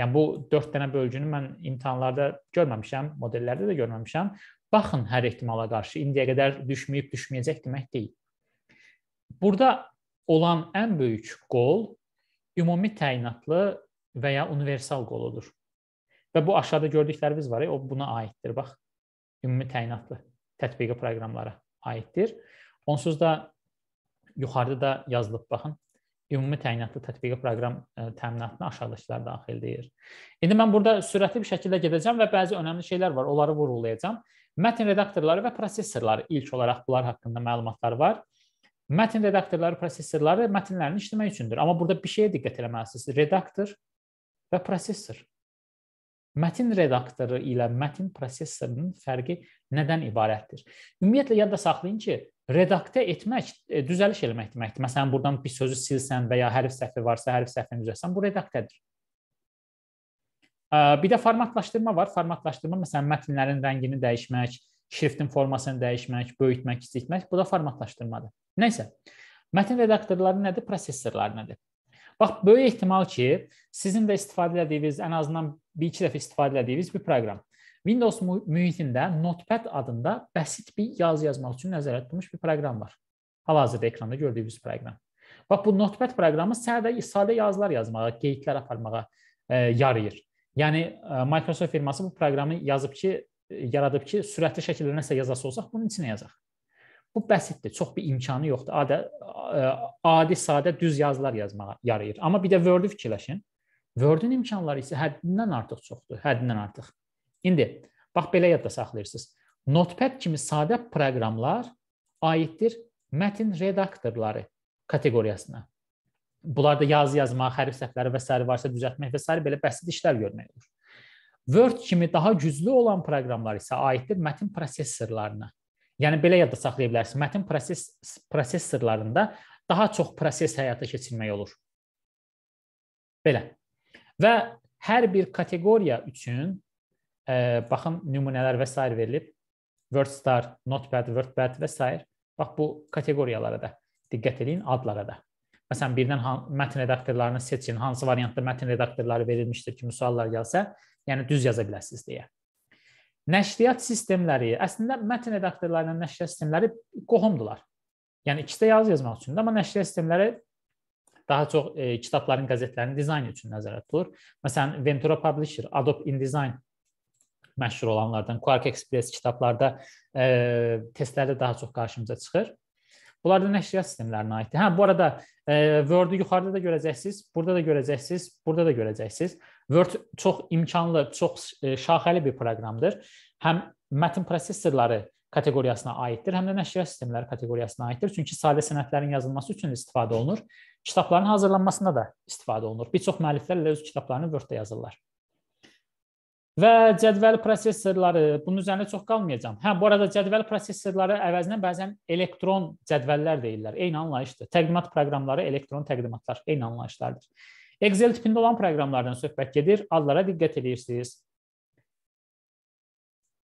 Yəni bu 4 dənə bölgünü mən imtahanlarda görməmişəm, modellərdə də görməmişəm. Baxın hər ehtimala qarşı indiyə qədər düşməyib düşməyəcək demək deyil. Burada olan ən böyük qol ümumi təyinatlı və ya universal qoludur. Və bu aşağıda gördüklərimiz var, o buna aiddir. Bax, ümumi təyinatlı tətbiqi proqramlara aiddir. Onsuz da yuxarıda da yazılıb baxın ümumi təyinatlı tətbiqi proqram e, təminatına aşağıdakılar daxildir. İndi mən burada sürətli bir şəkildə gedəcəm və bəzi önəmli şeylər var, onları vurğulayacağam. Mətn redaktorları və prosessorları ilk olaraq bunlar haqqında məlumatlar var. Mətn redaktorları, prosessorları mətnlərini işləmək üçündür. Amma burada bir şeyə diqqət eləməlisiniz. Redaktor və prosessor. Mətin redaktoru ilə mətin prosessorunun fərqi nədən ibarətdir? Ümumiyyətlə yadda saxlayın ki, redaktə etmək e, düzəliş eləmək deməkdir. Məsələn, buradan bir sözü silsən və ya hərf səhvi varsa, hərf səhvini düzəltsən, bu redaktədir. E, bir də formatlaşdırma var. Formatlaşdırma məsələn, mətnlərin rəngini dəyişmək, şriftin formasını dəyişmək, böyütmək, kiçiltmək, bu da formatlaşdırmadır. Nəysə, mətin redaktorları nədir, prosessorlar nədir? Bax, böyük ehtimal ki, sizin də istifadə etdiyiniz ən azından bir-iki dəfə istifadə elədiyimiz bir proqram. Windows mühitində Notepad adında bəsit bir yazı yazmaq üçün nəzərdə tutulmuş bir proqram var. Hal-hazırda ekranda gördüyünüz proqram. Bax bu Notepad proqramı sadə sadə yazılar yazmağa, qeydlər aparmağa e, yarayır. Yəni e, Microsoft firması bu proqramı yazıb ki, e, yaradıb ki, sürətli şəkildə nəsə yazası olsaq bunun içinə yazaq. Bu bəsitdir, çox bir imkanı yoxdur. Adi e, adi sadə düz yazılar yazmağa yarayır. Amma bir də Word-ü fikirləşin. Word-ün imkanları isə həddindən artıq çoxdur, həddindən artıq. İndi bax belə yadda saxlayırsınız. Notepad kimi sadə proqramlar aiddir mətin redaktorları kateqoriyasına. Bunlarda yazı yazmaq, hərf səhvləri və s. varsa düzəltmək və s. belə bəsit işlər görmək olur. Word kimi daha güclü olan proqramlar isə aiddir mətin prosesorlarına. Yəni belə yadda saxlaya bilərsiniz. Mətin proses prosesorlarında daha çox proses həyata keçirmək olur. Belə Və hər bir kateqoriya üçün ə, e, baxın nümunələr və s. verilib. WordStar, Notepad, WordPad və s. Bax bu kateqoriyalara da diqqət eləyin, adlara da. Məsələn, birdən mətn redaktorlarını seçin, hansı variantda mətn redaktorları verilmişdir kimi suallar gəlsə, yəni düz yaza biləsiniz deyə. Nəşriyyat sistemləri, əslində mətn redaktorları ilə nəşriyyat sistemləri qohumdular. Yəni ikisi də yazı yazmaq üçündür, amma nəşriyyat sistemləri daha çox e, kitabların, qəzetlərin dizaynı üçün nəzərdə tutulur. Məsələn, Ventura Publisher, Adobe InDesign məşhur olanlardan, Quark Express kitablarda e, testlərdə daha çox qarşımıza çıxır. Bunlar da nəşriyyat sistemlərinə aiddir. Hə, bu arada e, Word-u yuxarıda da görəcəksiniz, burada da görəcəksiniz, burada da görəcəksiniz. Word çox imkanlı, çox e, şaxəli bir proqramdır. Həm mətn prosessorları kateqoriyasına aiddir, həm də nəşriyyat sistemləri kateqoriyasına aiddir. Çünki sadə sənədlərin yazılması üçün istifadə olunur. Kitabların hazırlanmasında da istifadə olunur. Bir çox müəlliflər öz kitablarını Word-də yazırlar. Və cədvəl prosesorları, bunun üzərində çox qalmayacağam. Hə, bu arada cədvəl prosesorları əvəzinə bəzən elektron cədvəllər deyirlər. Eyni anlayışdır. Təqdimat proqramları elektron təqdimatlar, eyni anlayışlardır. Excel tipində olan proqramlardan söhbət gedir. Adlara diqqət edirsiniz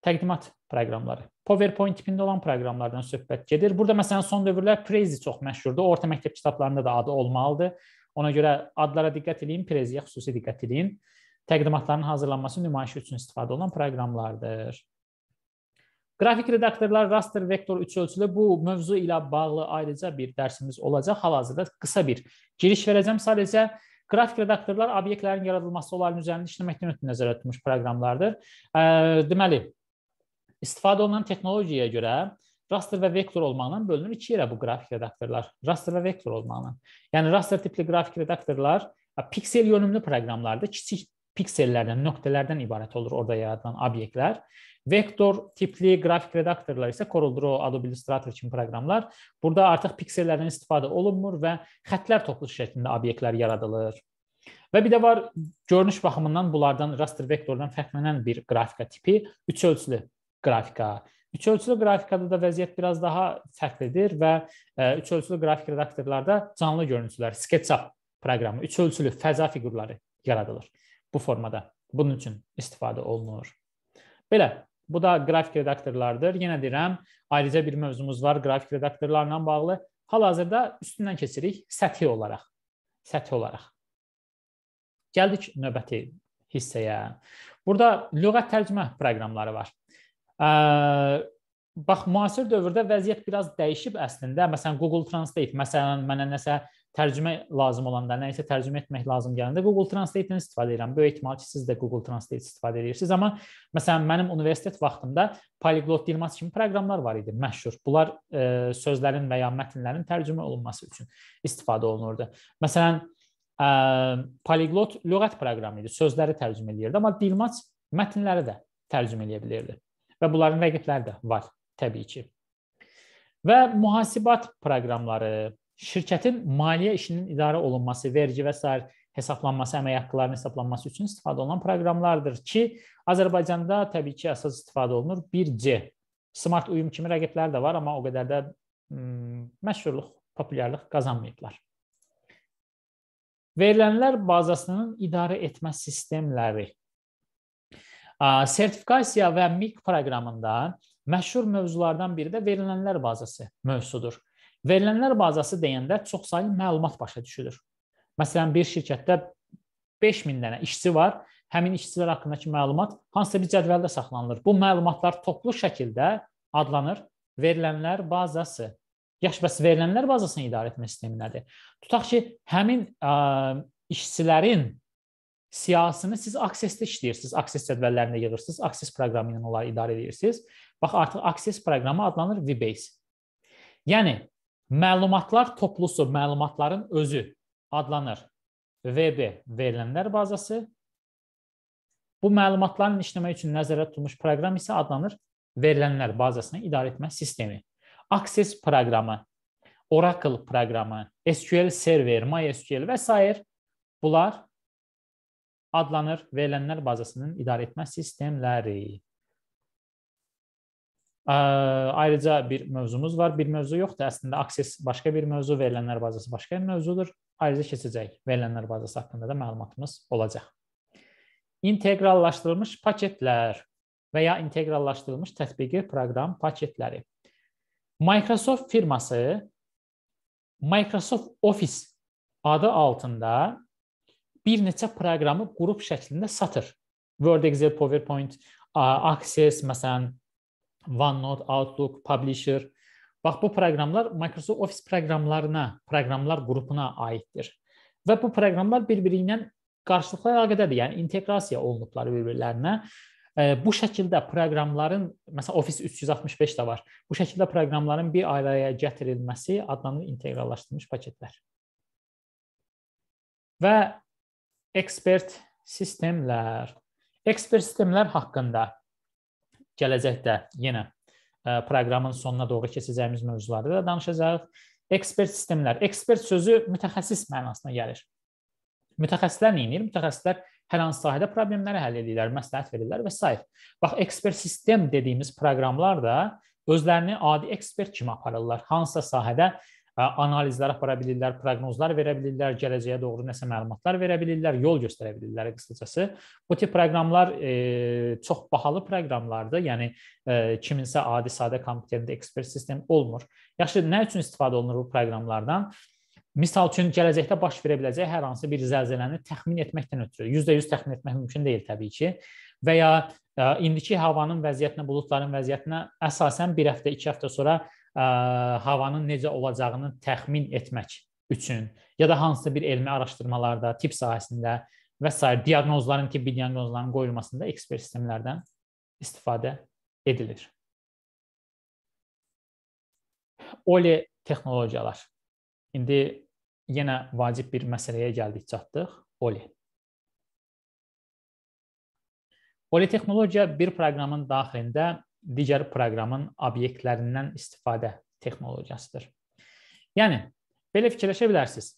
təqdimat proqramları. PowerPoint tipində olan proqramlardan söhbət gedir. Burada məsələn son dövrlər Prezi çox məşhurdur. Orta məktəb kitablarında da adı olmalıdır. Ona görə adlara diqqət eləyin, Preziyə xüsusi diqqət eləyin. Təqdimatların hazırlanması nümayiş üçün istifadə olunan proqramlardır. Qrafik redaktorlar raster vektor üç ölçülü bu mövzu ilə bağlı ayrıca bir dərsimiz olacaq. Hal-hazırda qısa bir giriş verəcəm. Sadəcə Qrafik redaktorlar obyektlərin yaradılması, onların üzərində işləməkdən ötürü nəzərdə tutmuş proqramlardır. Deməli, İstifadə olunan texnologiyaya görə raster və vektor olmaqla bölünür iki yerə bu qrafik redaktorlar. Raster və vektor olmaqla. Yəni raster tipli qrafik redaktorlar e, piksel yönümlü proqramlarda kiçik piksellərdən, nöqtələrdən ibarət olur orada yaradılan obyektlər. Vektor tipli qrafik redaktorlar isə Corel Draw, Adobe Illustrator kimi proqramlar burada artıq piksellərdən istifadə olunmur və xətlər toplu şəklində obyektlər yaradılır. Və bir də var görünüş baxımından bunlardan raster vektordan fərqlənən bir qrafika tipi üç ölçülü qrafika. Üç ölçülü qrafikada da vəziyyət biraz daha fərqlidir və e, üç ölçülü qrafik redaktorlarda canlı görüntülər, SketchUp proqramı, üç ölçülü fəza fiqurları yaradılır bu formada. Bunun üçün istifadə olunur. Belə, bu da qrafik redaktorlardır. Yenə deyirəm, ayrıca bir mövzumuz var qrafik redaktorlarla bağlı. Hal-hazırda üstündən keçirik səthi olaraq. Səthi olaraq. Gəldik növbəti hissəyə. Burada lüğət tərcümə proqramları var bax müasir dövrdə vəziyyət biraz dəyişib əslində. Məsələn Google Translate, məsələn mənə nəsə tərcümə lazım olanda, nəyisə tərcümə etmək lazım gələndə Google Translate-dən istifadə edirəm. Böyük ehtimal ki, siz də Google Translate istifadə edirsiniz, amma məsələn mənim universitet vaxtımda Polyglot Dilmas kimi proqramlar var idi, məşhur. Bunlar e, sözlərin və ya mətnlərin tərcümə olunması üçün istifadə olunurdu. Məsələn, e, Polyglot lüğət proqramı idi, sözləri tərcümə eləyirdi, amma Dilmas mətnləri də tərcümə eləyə bilirdi və bunların rəqibləri də var təbii ki. Və mühasibat proqramları şirkətin maliyyə işinin idarə olunması, vergi və s. hesablanması, əmək haqqlarının hesablanması üçün istifadə olunan proqramlardır ki, Azərbaycanda təbii ki, əsas istifadə olunur 1C. Smart uyum kimi rəqibləri də var, amma o qədər də hmm, məşhurluq, populyarlıq qazanmayıblar. Verilənlər bazasının idarə etmə sistemləri Sertifikasiya və MIQ proqramında məşhur mövzulardan biri də verilənlər bazası mövzusudur. Verilənlər bazası deyəndə çoxsaylı məlumat başa düşülür. Məsələn, bir şirkətdə 5000 dənə işçi var. Həmin işçilər haqqındakı məlumat hansısa bir cədvəldə saxlanılır. Bu məlumatlar toplu şəkildə adlanır verilənlər bazası. Yaxşı, bəs verilənlər bazasını idarə etmə sistemi nədir? Tutaq ki, həmin ə, işçilərin siyahısını siz Access-də işləyirsiniz, Access cədvəllərində yığırsınız, Access proqramı ilə onları idarə edirsiniz. Bax, artıq Access proqramı adlanır VBase. Yəni məlumatlar toplusu, məlumatların özü adlanır VB, verilənlər bazası. Bu məlumatların işləmək üçün nəzərdə tutulmuş proqram isə adlanır verilənlər bazasını idarə etmə sistemi. Access proqramı, Oracle proqramı, SQL Server, MySQL və s. bunlar adlanır verilənlər bazasının idarəetmə sistemləri. Ə, ayrıca bir mövzumuz var. Bir mövzu yoxdur. Əslində akses başqa bir mövzu, verilənlər bazası başqa bir mövzudur. Ayrıca keçəcək. Verilənlər bazası haqqında da məlumatımız olacaq. İnteqrallaşdırılmış paketlər və ya inteqrallaşdırılmış tətbiqi proqram paketləri. Microsoft firması Microsoft Office adı altında bir neçə proqramı qrup şəklində satır. Word, Excel, PowerPoint, Access, məsələn, OneNote, Outlook, Publisher. Bax bu proqramlar Microsoft Office proqramlarına, proqramlar qrupuna aiddir. Və bu proqramlar bir-biri ilə qarşılıqlı əlaqədədir. Yəni inteqrasiya olunublar bir-birlərinə. E, bu şəkildə proqramların, məsələn, Office 365 də var. Bu şəkildə proqramların bir araya gətirilməsi adlanır inteqrallaşdırılmış paketlər. Və ekspert sistemlər. Ekspert sistemlər haqqında gələcəkdə yenə e, proqramın sonuna doğru keçəcəyimiz mövzularda da danışacağıq. Ekspert sistemlər. Ekspert sözü mütəxəssis mənasına gəlir. Mütəxəssislər nə edir? Mütəxəssislər hər hansı sahədə problemləri həll edirlər, məsləhət verirlər və s. Bax, ekspert sistem dediyimiz proqramlar da özlərini adi ekspert kimi aparırlar. Hansısa sahədə Hə, analizlər apara bilirlər, proqnozlar verə bilirlər, gələcəyə doğru nəsə məlumatlar verə bilirlər, yol göstərə bilirlər qısacası. Bu tip proqramlar e, çox bahalı proqramlardır. Yəni e, kiminsə adi sadə kompüterində ekspert sistem olmur. Yaxşı, nə üçün istifadə olunur bu proqramlardan? Məsəl üçün gələcəkdə baş verə biləcək hər hansı bir zəlzələni təxmin etməkdən ötürü 100% təxmin etmək mümkün deyil təbii ki. Və ya e, indiki havanın vəziyyətinə, buludların vəziyyətinə əsasən 1 həftə, 2 həftə sonra havanın necə olacağını təxmin etmək üçün ya da hansısa bir elmi araşdırmalarda, tibb sahəsində və s. diaqnozların, tibbi diaqnozların qoyulmasında ekspert sistemlərdən istifadə edilir. Oli texnologiyalar. İndi yenə vacib bir məsələyə gəldik, çatdıq. Oli. Oli texnologiya bir proqramın daxilində digər proqramın obyektlərindən istifadə texnologiyasıdır. Yəni belə fikirləşə bilərsiniz.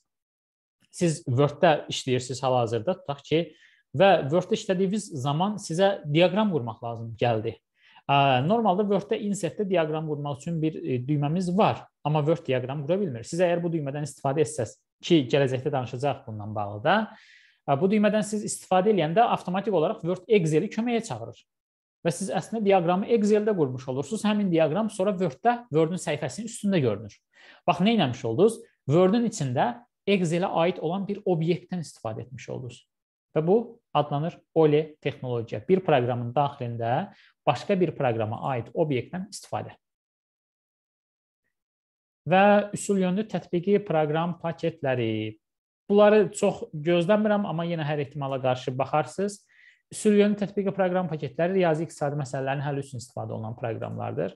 Siz Word-də işləyirsiniz hal-hazırda, tutaq ki, və Word-də işlədiyiniz zaman sizə diaqram qurmaq lazım gəldi. Normalda Word-də insertdə diaqram qurmaq üçün bir e, düyməmiz var, amma Word diaqram qura bilmir. Siz əgər bu düymədən istifadə etsəz, ki, gələcəkdə danışacaq bununla bağlı da, bu düymədən siz istifadə edəndə avtomatik olaraq Word Excel-i köməyə çağırır. Və siz əslində diaqramı Excel-də qurmuş olursunuz. Həmin diaqram sonra Word-də, Word-ün səhifəsinin üstündə görünür. Bax, nə etmiş oldunuz? Word-ün içində Excel-ə aid olan bir obyektdən istifadə etmiş oldunuz. Və bu adlanır OLE texnologiya. Bir proqramın daxilində başqa bir proqrama aid obyektdən istifadə. Və üsul yönlü tətbiqi proqram paketləri. Bunları çox gözləmirəm, amma yenə hər ehtimala qarşı baxarsınız. Sürüyön tətbiqi proqram paketləri riyazi iqtisadi məsələlərin həlli üçün istifadə olunan proqramlardır.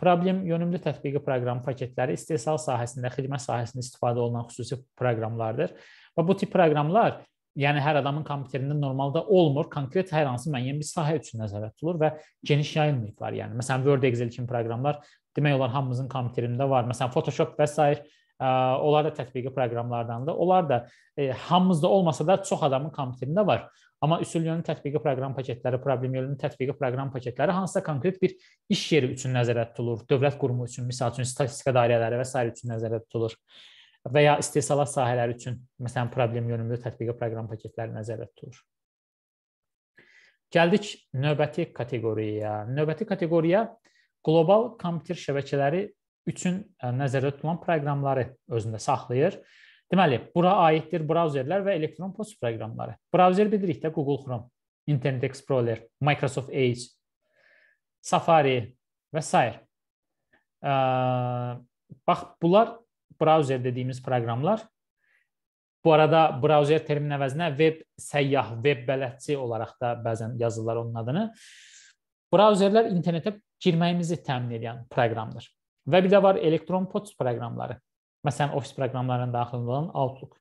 Problem yönümlü tətbiqi proqram paketləri istehsal sahəsində, xidmət sahəsində istifadə olunan xüsusi proqramlardır. Və bu tip proqramlar Yəni hər adamın kompüterində normalda olmur. Konkret hər hansı müəyyən bir sahə üçün nəzərdə tutulur və geniş yayılmayıblar. Yəni məsələn Word, Excel kimi proqramlar demək olar hamımızın kompüterində var. Məsələn Photoshop və s. onlar da tətbiqi proqramlardandır. Onlar da e, hamımızda olmasa da çox adamın kompüterində var. Amma üsulyönlü tətbiqi proqram paketləri, problemyönlü tətbiqi proqram paketləri hansısa konkret bir iş yeri üçün nəzərdə tutulur, dövlət qurumu üçün, məsəl üçün statistika dairələri və s. üçün nəzərdə tutulur və ya istehsalat sahələri üçün, məsələn, problemyönlü tətbiqi proqram paketləri nəzərdə tutulur. Gəldik növbəti kateqoriyaya. Növbəti kateqoriya qlobal kompüter şəbəkələri üçün e, nəzərdə tutulan proqramları özündə saxlayır Deməli, bura aiddir brauzerlər və elektron poçt proqramları. Brauzer bilirik də Google Chrome, Internet Explorer, Microsoft Edge, Safari və s. Bax, bunlar brauzer dediyimiz proqramlar. Bu arada brauzer termin əvəzinə web səyyah, web bələdçi olaraq da bəzən yazırlar onun adını. Brauzerlər internetə girməyimizi təmin edən proqramdır. Və bir də var elektron poçt proqramları. Məsələn, ofis proqramlarının daxilində olan Outlook.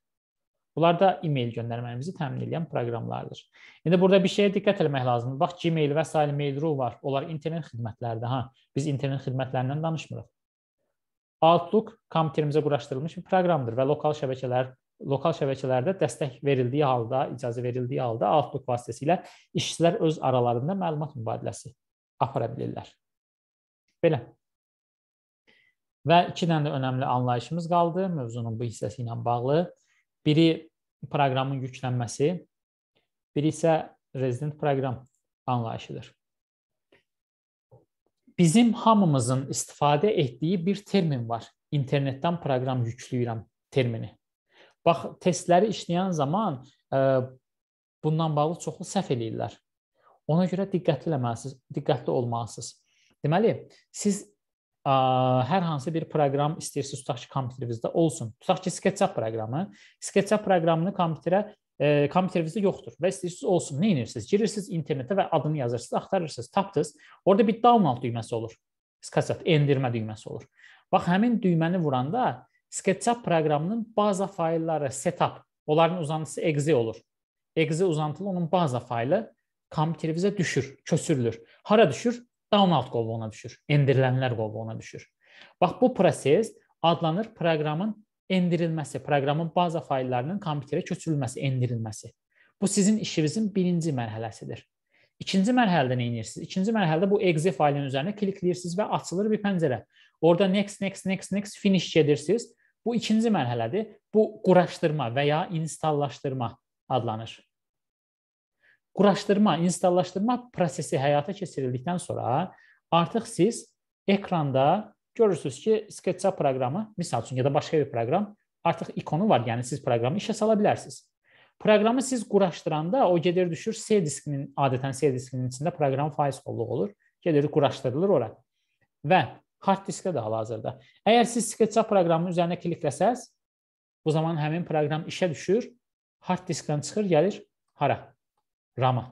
Bunlar da e-mail göndərməyimizi təmin edən proqramlardır. İndi burada bir şeyə diqqət etmək lazımdır. Bax Gmail və sair Mail.ru var. Onlar internet xidmətləridir ha. Biz internet xidmətlərindən danışmırıq. Outlook kompüterimizə quraşdırılmış bir proqramdır və lokal şəbəkələr lokal şəbəkələrdə dəstək verildiyi halda, icazə verildiyi halda Outlook vasitəsilə işçilər öz aralarında məlumat mübadiləsi apara bilirlər. Belə Və iki dənə də önəmli anlayışımız qaldı mövzunun bu hissəsi ilə bağlı. Biri proqramın yüklənməsi, biri isə rezident proqram anlayışıdır. Bizim hamımızın istifadə etdiyi bir termin var. İnternetdən proqram yükləyirəm termini. Bax, testləri işləyən zaman e, bundan bağlı çoxlu səhv eləyirlər. Ona görə diqqətli olmalısınız. Diqqətli olmalısınız. Deməli, siz hər hansı bir proqram istəyirsiniz tutaq ki, kompüterinizdə olsun. Tutaq ki, SketchUp proqramı. SketchUp proqramını kompüterə e, kompüterinizdə yoxdur və istəyirsiniz olsun. Nə edirsiniz? Girirsiniz internetə və adını yazırsınız, axtarırsınız, tapdınız. Orada bir download düyməsi olur. SketchUp endirmə düyməsi olur. Bax həmin düyməni vuranda SketchUp proqramının baza faylları setup, onların uzantısı exe olur. Exe uzantılı onun baza faylı kompüterimizə düşür, köçürülür. Hara düşür? down-out qovluğuna düşür, endirilənlər qovluğuna düşür. Bax bu proses adlanır proqramın endirilməsi, proqramın baza fayllarının kompüterə köçürülməsi, endirilməsi. Bu sizin işinizin birinci mərhələsidir. İkinci mərhələdə nə edirsiniz? İkinci mərhələdə bu exe faylının üzərinə klikləyirsiniz və açılır bir pəncərə. Orda next, next, next, next finish gedirsiniz. Bu ikinci mərhələdir. Bu quraşdırma və ya installaşdırma adlanır quraşdırma, installaşdırma prosesi həyata keçirildikdən sonra artıq siz ekranda görürsüz ki, SketchUp proqramı, məsəl üçün ya da başqa bir proqram artıq ikonu var, yəni siz proqramı işə sala bilərsiniz. Proqramı siz quraşdıranda o gedir düşür C diskinin, adətən C diskinin içində proqram faiz qolluq olur, gedir quraşdırılır ora. Və hard diskdə də hal-hazırda. Əgər siz SketchUp proqramının üzərinə klikləsəz, bu zaman həmin proqram işə düşür, hard diskdən çıxır, gəlir hara? rama,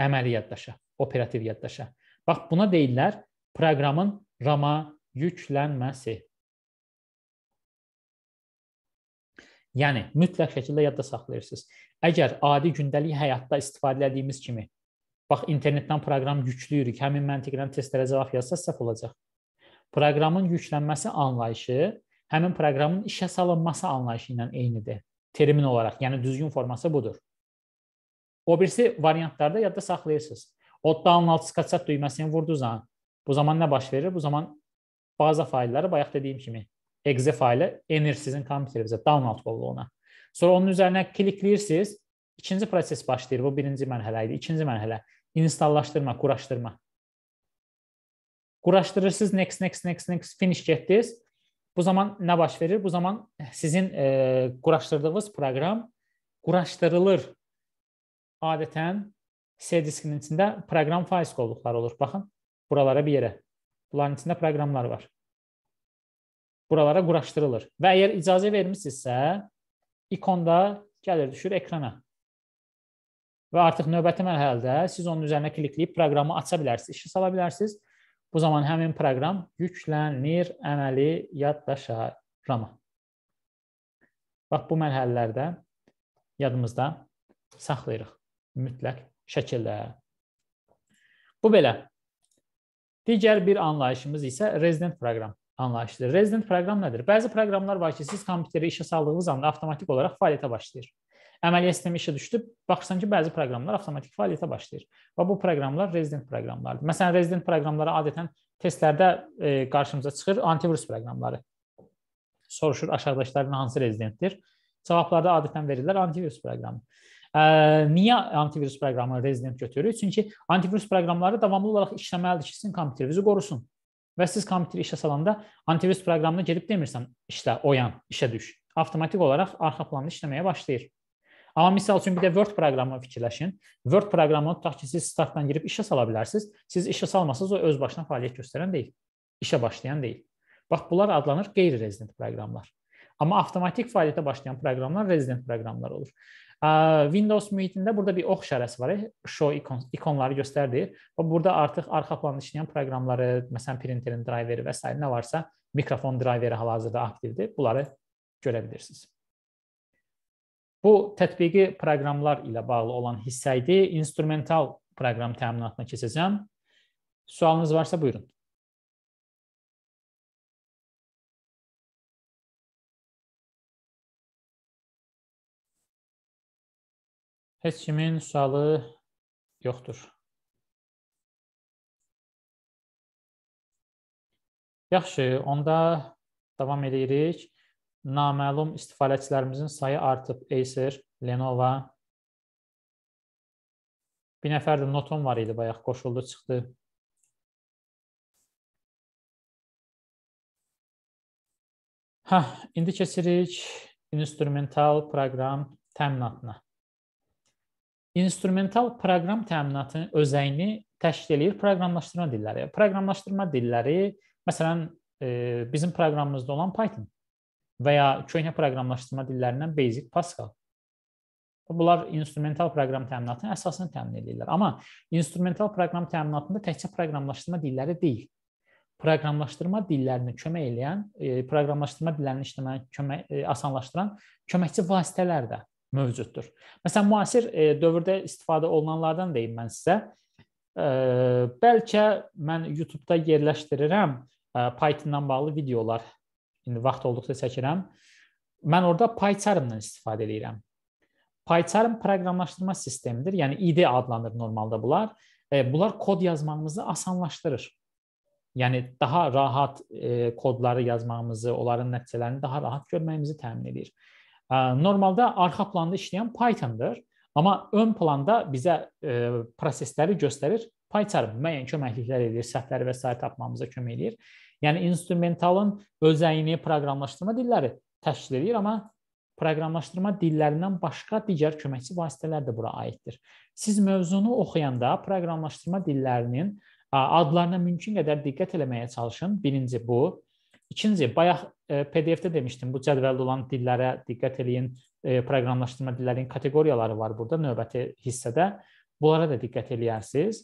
əməli yaddaşa, operativ yaddaşa. Bax buna deyirlər proqramın rama yüklənməsi. Yəni mütləq şəkildə yadda saxlayırsınız. Əgər adi gündəlik həyatda istifadə etdiyimiz kimi bax internetdən proqram yükləyirik, həmin məntiqdən testlərə cavab yazsa səhv olacaq. Proqramın yüklənməsi anlayışı həmin proqramın işə salınması anlayışı ilə eynidir. Termin olaraq, yəni düzgün forması budur. O birisi variantlarda yadda saxlayırsınız. Oddanın altı skaçat düyməsini vurduğunuz zaman bu zaman nə baş verir? Bu zaman baza faylları bayaq dediyim kimi exe faylı enir sizin kompüterinizə download qolluğuna. Sonra onun üzərinə klikləyirsiniz. İkinci proses başlayır. Bu birinci mərhələ idi. İkinci mərhələ installaşdırma, quraşdırma. Quraşdırırsınız next next next next finish getdiniz. Bu zaman nə baş verir? Bu zaman sizin e, quraşdırdığınız proqram quraşdırılır adətən C diskinin içində proqram faiz qovluqları olur. Baxın, buralara bir yerə. Bunların içində proqramlar var. Buralara quraşdırılır. Və əgər icazə vermisinizsə, ikonda gəlir düşür ekrana. Və artıq növbəti mərhələdə siz onun üzərinə klikləyib proqramı aça bilərsiniz, işə sala bilərsiniz. Bu zaman həmin proqram yüklənir əməli yaddaşa rama. Bax bu mərhələlərdə yadımızda saxlayırıq mütləq şəkildə. Bu belə. Digər bir anlayışımız isə resident proqram anlayışıdır. Resident proqram nədir? Bəzi proqramlar var ki, siz kompüteri işə saldığınız anda avtomatik olaraq fəaliyyətə başlayır. Əməliyyat sistemi işə düşdü, baxırsan ki, bəzi proqramlar avtomatik fəaliyyətə başlayır. Və bu proqramlar resident proqramlardır. Məsələn, resident proqramları adətən testlərdə e, qarşımıza çıxır, antivirus proqramları. Soruşur aşağıdakıların hansı rezidentdir? Cavablarda adətən verirlər antivirus proqramı. Niyə antivirus proqramını rezident götürür? Çünki antivirus proqramları davamlı olaraq işləməlidir ki, sizin kompüterinizi qorusun. Və siz kompüteri işə salanda antivirus proqramına gedib demirsən, işlə, oyan, işə düş. Avtomatik olaraq arxa planda işləməyə başlayır. Amma misal üçün bir də Word proqramı fikirləşin. Word proqramını tutaq ki, siz startdan girib işə sala bilərsiniz. Siz işə salmasaz o öz başına fəaliyyət göstərən deyil. İşə başlayan deyil. Bax bunlar adlanır qeyri-rezident proqramlar. Amma avtomatik fəaliyyətə başlayan proqramlar rezident proqramlar olur. Windows mühitində burada bir ox şərəsi var, eh, show ikon, ikonları göstərdir. Və burada artıq arxa planda işləyən proqramları, məsələn, printerin driveri və s. nə varsa, mikrofon driveri hal-hazırda aktivdir. Bunları görə bilirsiniz. Bu tətbiqi proqramlar ilə bağlı olan hissə idi. Instrumental proqram təminatına keçəcəm. Sualınız varsa buyurun. Heç kimin sualı yoxdur. Yaxşı, onda davam edirik. Naməlum istifadəçilərimizin sayı artıb. Acer, Lenovo. Bir nəfər də notum var idi, bayaq qoşuldu, çıxdı. Hə, indi keçirik instrumental proqram təminatına instrumental proqram təminatının özəyini təşkil eləyir proqramlaşdırma dilləri. Proqramlaşdırma dilləri məsələn e, bizim proqramımızda olan Python və ya köhnə proqramlaşdırma dillərindən Basic, Pascal. Bunlar instrumental proqram təminatının əsasını təmin edirlər. Amma instrumental proqram təminatında təkcə proqramlaşdırma dilləri deyil. Proqramlaşdırma dillərini kömək eləyən, e, proqramlaşdırma dillərini işləməni kömək e, asanlaşdıran köməkçi vasitələr də mövcuddur. Məsələn, müasir e, dövrdə istifadə olunanlardan deyim mən sizə. E, bəlkə mən YouTube-da yerləşdirirəm e, Python-dan bağlı videolar. İndi vaxt olduqca çəkirəm. Mən orada PyCharm-dan istifadə edirəm. PyCharm proqramlaşdırma sistemidir. Yəni IDE adlanır normalda bunlar. E, bunlar kod yazmamızı asanlaşdırır. Yəni daha rahat e, kodları yazmamızı, onların nəticələrini daha rahat görməyimizi təmin edir normalda arxa planda işləyən Python-dır, amma ön planda bizə prosesləri göstərir PyCharm müəyyən köməkliklər edir, səhvləri və s. tapmamıza kömək edir. Yəni instrumentalın özəyini proqramlaşdırma dilləri təşkil edir, amma proqramlaşdırma dillərindən başqa digər köməkçi vasitələr də bura aiddir. Siz mövzunu oxuyanda proqramlaşdırma dillərinin adlarına mümkün qədər diqqət eləməyə çalışın. Birinci bu, İkinci, bayaq e, PDF-də demişdim, bu cədvəldə olan dillərə diqqət eləyin. E, proqramlaşdırma dillərinin kateqoriyaları var burada növbəti hissədə. Bunlara da diqqət eləyərsiniz.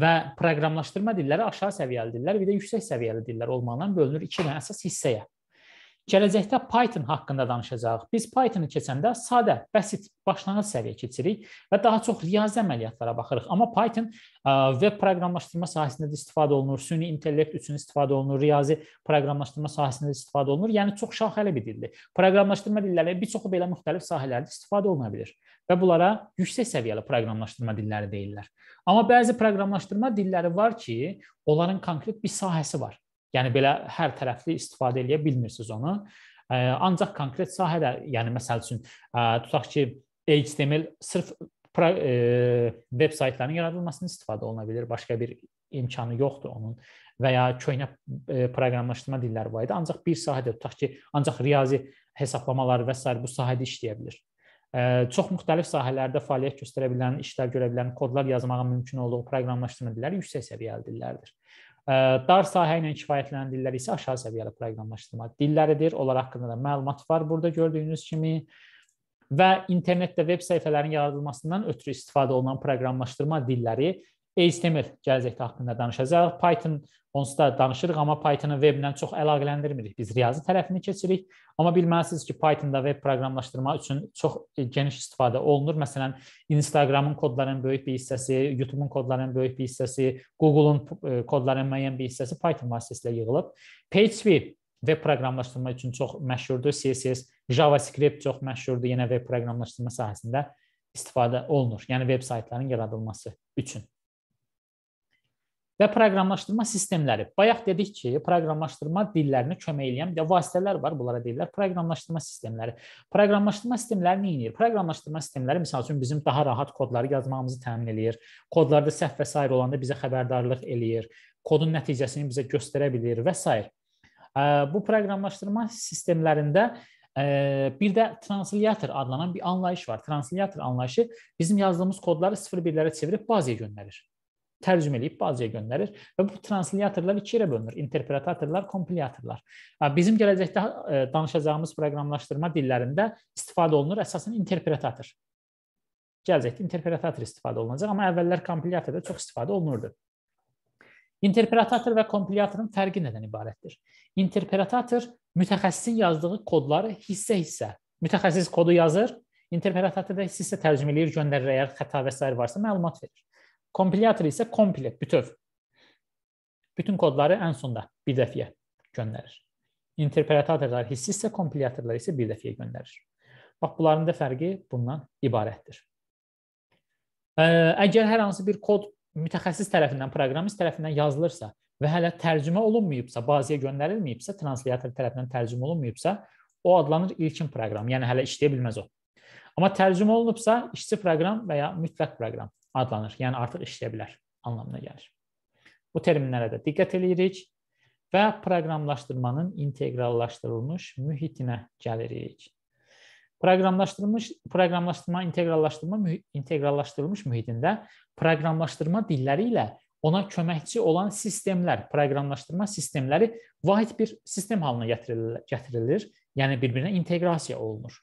Və proqramlaşdırma dilləri aşağı səviyyəli dillər, bir də yüksək səviyyəli dillər olmaqla bölünür 2 dənə əsas hissəyə. Gələcəkdə Python haqqında danışacağıq. Biz Pythonu keçəndə sadə, bəsit, başlanğıc səviyyə keçirik və daha çox riyazi əməliyyatlara baxırıq. Amma Python veb proqramlaşdırma sahəsində də istifadə olunur, süni intellekt üçün istifadə olunur, riyazi proqramlaşdırma sahəsində də istifadə olunur. Yəni çox şaxəli bir dildir. Proqramlaşdırma dilləri bir çoxu belə müxtəlif sahələrdə istifadə oluna bilir və bunlara yüksək səviyyəli proqramlaşdırma dilləri deyirlər. Amma bəzi proqramlaşdırma dilləri var ki, onların konkret bir sahəsi var. Yəni belə hər tərəfli istifadə eləyə bilmirsiniz onu. Ancaq konkret sahədə, yəni məsəl üçün tutaq ki, HTML sırf veb saytlarının yaradılmasının istifadə oluna bilər. Başqa bir imkanı yoxdur onun və ya köhnə proqramlaşdırma dilləri var idi. Ancaq bir sahədə tutaq ki, ancaq riyazi hesablamalar və s. bu sahədə işləyə bilər. Çox müxtəlif sahələrdə fəaliyyət göstərə bilən, işlər görə bilən, kodlar yazmağa mümkün olduğu proqramlaşdırma dilləri yüksək səviyyəli dillərdir. Dar sahə ilə kifayətlənən dillər isə aşağı səviyyəli proqramlaşdırma dilləridir. Onlar haqqında da məlumat var burada gördüyünüz kimi və internetdə veb səhifələrinin yaradılmasından ötürü istifadə olunan proqramlaşdırma dilləri HTML gələcəkdə haqqında danışacağıq. Python onsuz da danışırıq, amma Pythonu weblə çox əlaqələndirmirik. Biz riyazi tərəfini keçirik. Amma bilməlisiniz ki, Pythonda web proqramlaşdırma üçün çox e, geniş istifadə olunur. Məsələn, Instagramın kodlarının böyük bir hissəsi, YouTube-un kodlarının böyük bir hissəsi, Google-un e, kodlarının müəyyən bir hissəsi Python vasitəsilə yığılıb. PHP web proqramlaşdırma üçün çox məşhurdur. CSS, JavaScript çox məşhurdur yenə web proqramlaşdırma sahəsində istifadə olunur. Yəni veb saytların yaradılması üçün və proqramlaşdırma sistemləri. Bayaq dedik ki, proqramlaşdırma dillərinə kömək edən bir də vasitələr var. Bunlara deyirlər proqramlaşdırma sistemləri. Proqramlaşdırma sistemləri nə edir? Proqramlaşdırma sistemləri məsəl üçün bizim daha rahat kodları yazmağımızı təmin eləyir. Kodlarda səhv və sair olanda bizə xəbərdarlıq eləyir. Kodun nəticəsini bizə göstərə bilir və s. Bu proqramlaşdırma sistemlərində bir də translyator adlanan bir anlayış var. Translyator anlayışı bizim yazdığımız kodları 0-1-lərə çevirib bazaya göndərir tərcümə eləyib bazıya göndərir və bu translyatorlar iki yerə bölünür: interpretatorlar, komplyatorlar. Bizim gələcəkdə e, danışacağımız proqramlaşdırma dillərində istifadə olunur əsasən interpretator. Gələcəkdə interpretator istifadə olunacaq, amma əvvəllər komplyatorda çox istifadə olunurdu. Interpretator və komplyatorun fərqi nədən ibarətdir? Interpretator mütəxəssisin yazdığı kodları hissə-hissə, mütəxəssis kodu yazır, interpretatorda hissə tərcümə eləyir, göndərir, əgər xəta və s. varsa məlumat verir. Kompilyator isə komple, bütöv. Bütün kodları ən sonda bir dəfəyə göndərir. İnterpretatorlar hissi isə kompilyatorlar isə bir dəfəyə göndərir. Bax, bunların da fərqi bundan ibarətdir. Əgər hər hansı bir kod mütəxəssis tərəfindən, proqramist tərəfindən yazılırsa və hələ tərcümə olunmayıbsa, baziyə göndərilməyibsə, translyator tərəfindən tərcümə olunmayıbsa, o adlanır ilkin proqram, yəni hələ işləyə bilməz o. Amma tərcümə olunubsa, işçi proqram və ya mütləq proqram adlanır. Yəni artıq işləyə bilər anlamına gəlir. Bu terminlərə də diqqət eləyirik və proqramlaşdırmanın inteqrallaşdırılmış mühitinə gəlirik. Proqramlaşdırılmış proqramlaşdırma inteqrallaşdırma inteqrallaşdırılmış mühitində proqramlaşdırma dilləri ilə ona köməkçi olan sistemlər, proqramlaşdırma sistemləri vahid bir sistem halına gətirilir, gətirilir yəni bir-birinə inteqrasiya olunur.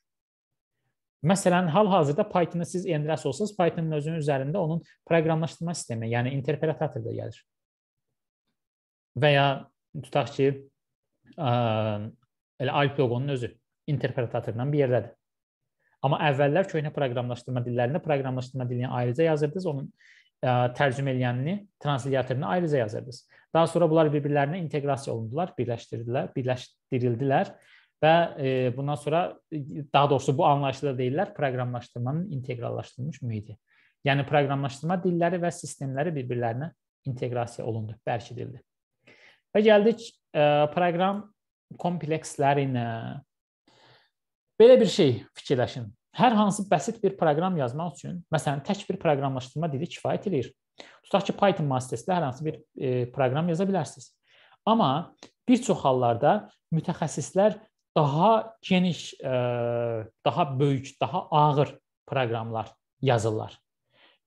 Məsələn, hal-hazırda Python-da siz endrəs olsanız, Python-ın özünün üzərində onun proqramlaşdırma sistemi, yəni interpretator da gəlir. Və ya tutaq ki, ə, elə Alplogonun özü interpretatorla bir yerdədir. Amma əvvəllər köhnə proqramlaşdırma dillərində proqramlaşdırma dilini ayrıca yazırdınız, onun ə, tərcümə eləyənini, translyatorunu ayrıca yazırdınız. Daha sonra bunlar bir-birlərinə inteqrasiya olundular, birləşdirdilər, birləşdirildilər və e, bundan sonra e, daha doğrusu bu anlayışda deyirlər proqramlaşdırmanın inteqrallaşdırılmış mühiti. Yəni proqramlaşdırma dilləri və sistemləri bir-birlərinə inteqrasiya olundu, bərkidildi. Və gəldik e, proqram komplekslərinə. Belə bir şey fikirləşin. Hər hansı bəsit bir proqram yazmaq üçün, məsələn, tək bir proqramlaşdırma dili kifayət eləyir. Tutaq ki, Python vasitəsilə hər hansı bir e, proqram yaza bilərsiniz. Amma bir çox hallarda mütəxəssislər daha geniş, e, daha böyük, daha ağır proqramlar yazırlar.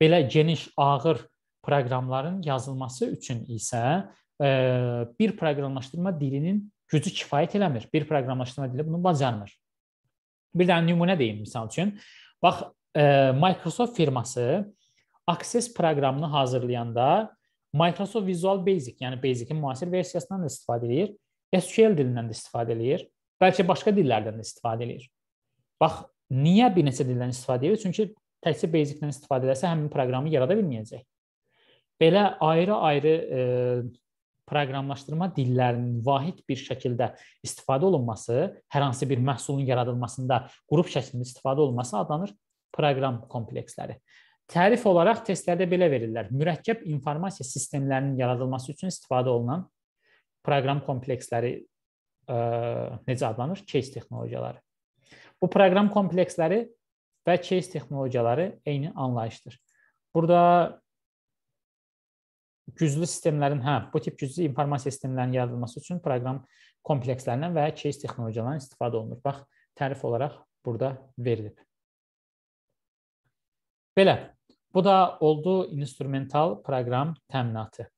Belə geniş, ağır proqramların yazılması üçün isə e, bir proqramlaşdırma dilinin gücü kifayət eləmir. Bir proqramlaşdırma dili bunu bacarmır. Bir dənə nümunə deyim misal üçün. Bax, e, Microsoft firması Access proqramını hazırlayanda Microsoft Visual Basic, yəni Basicin müasir versiyasından da istifadə edir, SQL dilindən də istifadə edir. Bəlkə başqa dillərdən də istifadə eləyir. Bax, niyə bir neçə dildən istifadə edir? Çünki təkcə basic-dən istifadə edərsə həmin proqramı yarada bilməyəcək. Belə ayrı-ayrı e, proqramlaşdırma dillərinin vahid bir şəkildə istifadə olunması, hər hansı bir məhsulun yaradılmasında qrup şəklində istifadə olunması adlanır proqram kompleksləri. Tərif olaraq testlərdə belə verirlər. Mürəkkəb informasiya sistemlərinin yaradılması üçün istifadə olunan proqram kompleksləri necə adlanır? Case texnologiyaları. Bu proqram kompleksləri və case texnologiyaları eyni anlayışdır. Burada güclü sistemlərin, hə, bu tip güclü informasiya sistemlərinin yaradılması üçün proqram komplekslərindən və case texnologiyalarından istifadə olunur. Bax, tərif olaraq burada verilib. Belə, bu da oldu instrumental proqram təminatı.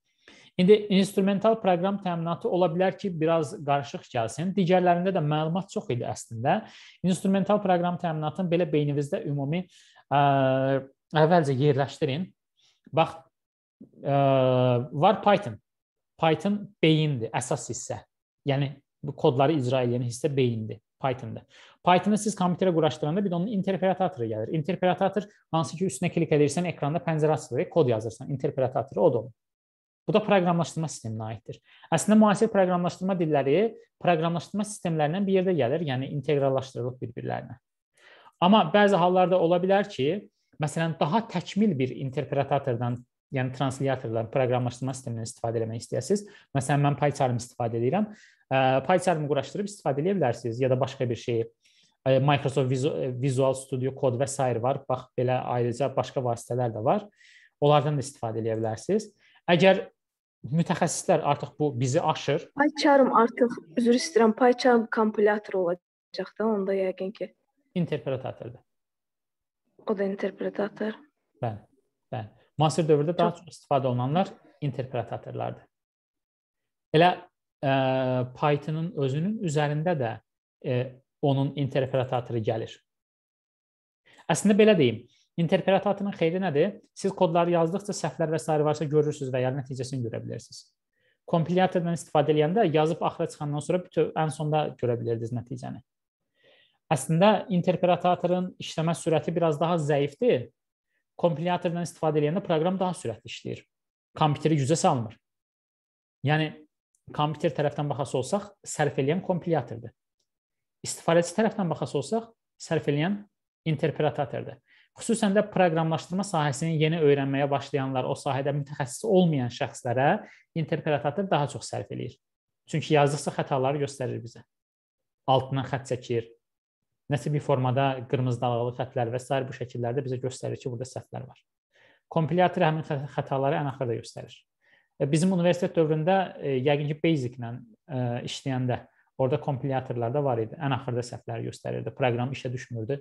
İndi instrumental proqram təminatı ola bilər ki, biraz qarışıq gəlsin. Digərlərində də məlumat çox idi əslində. Instrumental proqram təminatını belə beyninizdə ümumi ə, əvvəlcə yerləşdirin. Bax, ə, var Python. Python beyindir, əsas hissə. Yəni bu kodları icra edən hissə beyindir. Python'da. Python'ı siz kompüterə quraşdıranda bir də onun interpretatoru gəlir. Interpretator hansı ki üstünə klik edirsən ekranda pəncərə açılır, kod yazırsan. Interpretator odur. Bu da proqramlaşdırma sisteminə aiddir. Əslində müasir proqramlaşdırma dilləri proqramlaşdırma sistemlərindən bir yerdə gəlir, yəni inteqrallaşdırılıb bir-birlərinə. Amma bəzi hallarda ola bilər ki, məsələn, daha təkmil bir interpretatordan, yəni translyatordan proqramlaşdırma sistemindən istifadə etmək istəyəsiniz. Məsələn, mən PyCharm istifadə edirəm. PyCharm-ı quraşdırıb istifadə edə bilərsiniz ya da başqa bir şeyi. Microsoft Visual Studio Code və s. var. Bax belə ayrıca başqa vasitələr də var. Onlardan da istifadə edə bilərsiniz. Əgər mütəxəssislər artıq bu bizi aşır. PyCharm artıq üzr istəyirəm, PyCharm kompilyator olacaq da, onda yəqin ki. İnterpretatordur. O da interpretator. Bəli, bəli. Müasir dövrdə Çox. daha çox istifadə olunanlar interpretatorlardır. Elə e, Python-ın özünün üzərində də e, onun interpretatoru gəlir. Əslində belə deyim, Interpret adının xeyri nədir? Siz kodları yazdıqca səhvlər və s. varsa görürsüz və ya nəticəsini görə bilirsiniz. Kompilatordan istifadə edəndə yazıb axıra çıxandan sonra bütün ən sonda görə bilirdiniz nəticəni. Əslində interpretatorun işləmə sürəti biraz daha zəifdir. Kompilatordan istifadə edəndə proqram daha sürətli işləyir. Kompüteri gücə salmır. Yəni kompüter tərəfdən baxası olsaq, sərf eləyən kompilatordur. İstifadəçi tərəfdən baxası olsaq, sərf eləyən interpretatordur. Xüsusən də proqramlaşdırma sahəsini yeni öyrənməyə başlayanlar, o sahədə mütəxəssis olmayan şəxslərə interpretator daha çox sərf eləyir. Çünki yazdıqca xətaları göstərir bizə. Altından xətt çəkir. Nəsə bir formada qırmızı dalğalı xətlər və s. bu şəkillərdə bizə göstərir ki, burada səhvlər var. Kompilyator həmin xətaları ən axırda göstərir. E, bizim universitet dövründə e, yəqin ki, basic ilə e, işləyəndə orada kompilyatorlarda var idi. Ən axırda səhvləri göstərirdi. Proqram işə düşmürdü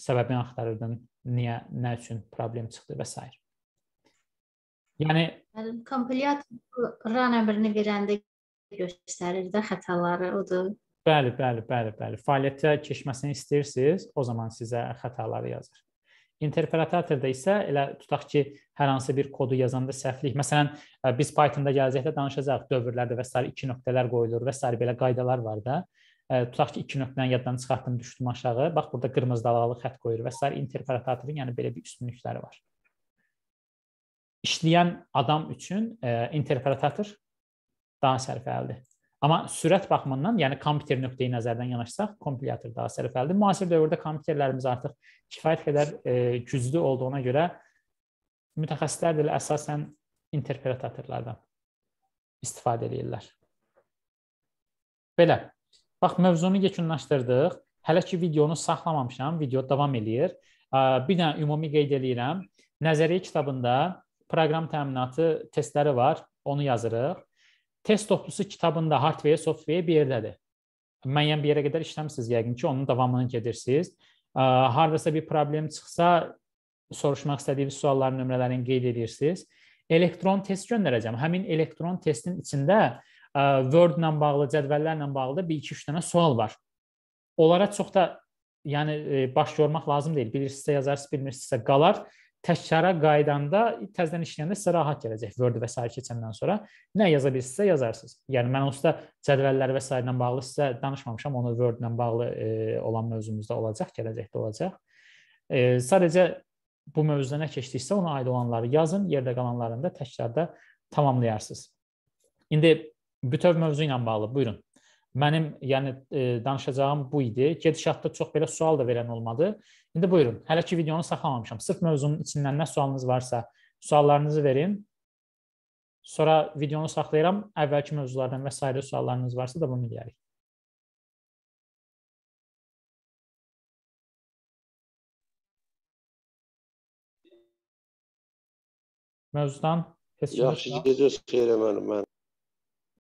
səbəbini axtarırdın, niyə, nə üçün problem çıxdı və s. Yəni kompilyator run əmrini verəndə göstərir də xətaları, odur. Bəli, bəli, bəli, bəli. Fəaliyyətə keçməsini istəyirsiniz, o zaman sizə xətaları yazır. Interpretatorda isə elə tutaq ki, hər hansı bir kodu yazanda səhvlik, məsələn, e, biz Pythonda gələcəkdə danışacağıq dövrlərdə və s. 2 nöqtələr qoyulur və s. belə qaydalar var da tutaq ki 2 nöqtəni yaddan çıxartdım, düşdüm aşağı. Bax burada qırmızı dalalı xətt qoyur və s. interpretatorun yəni belə bir üstünlükləri var. İşləyən adam üçün interpretator daha sərfəlidir. Amma sürət baxımından, yəni kompüter nöqteyi nəzərdən yanaşsaq, kompilyator daha sərfəlidir. Müasir dövrdə kompüterlərimiz artıq kifayət qədər e, güclü olduğuna görə mütəxəssislər də əsasən interpretatorlardan istifadə edirlər. Belə. Bax, mövzunu yekunlaşdırdıq. Hələ ki videonu saxlamamışam, video davam eləyir. Bir dənə ümumi qeyd eləyirəm. Nəzəriyyə kitabında proqram təminatı testləri var, onu yazırıq. Test toplusu kitabında hardware, software bir yerdədir. Müəyyən bir yerə qədər işləmisiniz yəqin ki, onun davamını gedirsiniz. Hardasa bir problem çıxsa, soruşmaq istədiyiniz sualların nömrələrini qeyd edirsiniz elektron test göndərəcəm. Həmin elektron testin içində Word-la bağlı, cədvəllərlə bağlı da bir 2-3 dənə sual var. Onlara çox da yəni e, baş yormaq lazım deyil. Bilirsinizsə yazarsınız, bilmirsinizsə qalar. Təkrara qayıdanda, təzədən işləyəndə sizə rahat gələcək Word və sair keçəndən sonra. Nə yaza bilirsinizsə yazarsınız. Yəni mən onsuz cədvəllər və sairə bağlı sizə danışmamışam. Onu Word-la bağlı e, olan mövzumuzda olacaq, gələcəkdə olacaq. E, sadəcə bu mövzuda nə keçdiksə ona aid olanları yazın, yerdə qalanlarını da təkrarda tamamlayarsınız. İndi bütöv mövzu ilə bağlı. Buyurun. Mənim yəni e, danışacağım bu idi. Gedişatda çox belə sual da verən olmadı. İndi buyurun. Hələ ki videonu saxlamamışam. Sırf mövzunun içindən nə sualınız varsa, suallarınızı verin. Sonra videonu saxlayıram. Əvvəlki mövzulardan və s. suallarınız varsa da bunu eləyərik. Mövzudan heç Yaxşı gecə xeyir əməlim mən.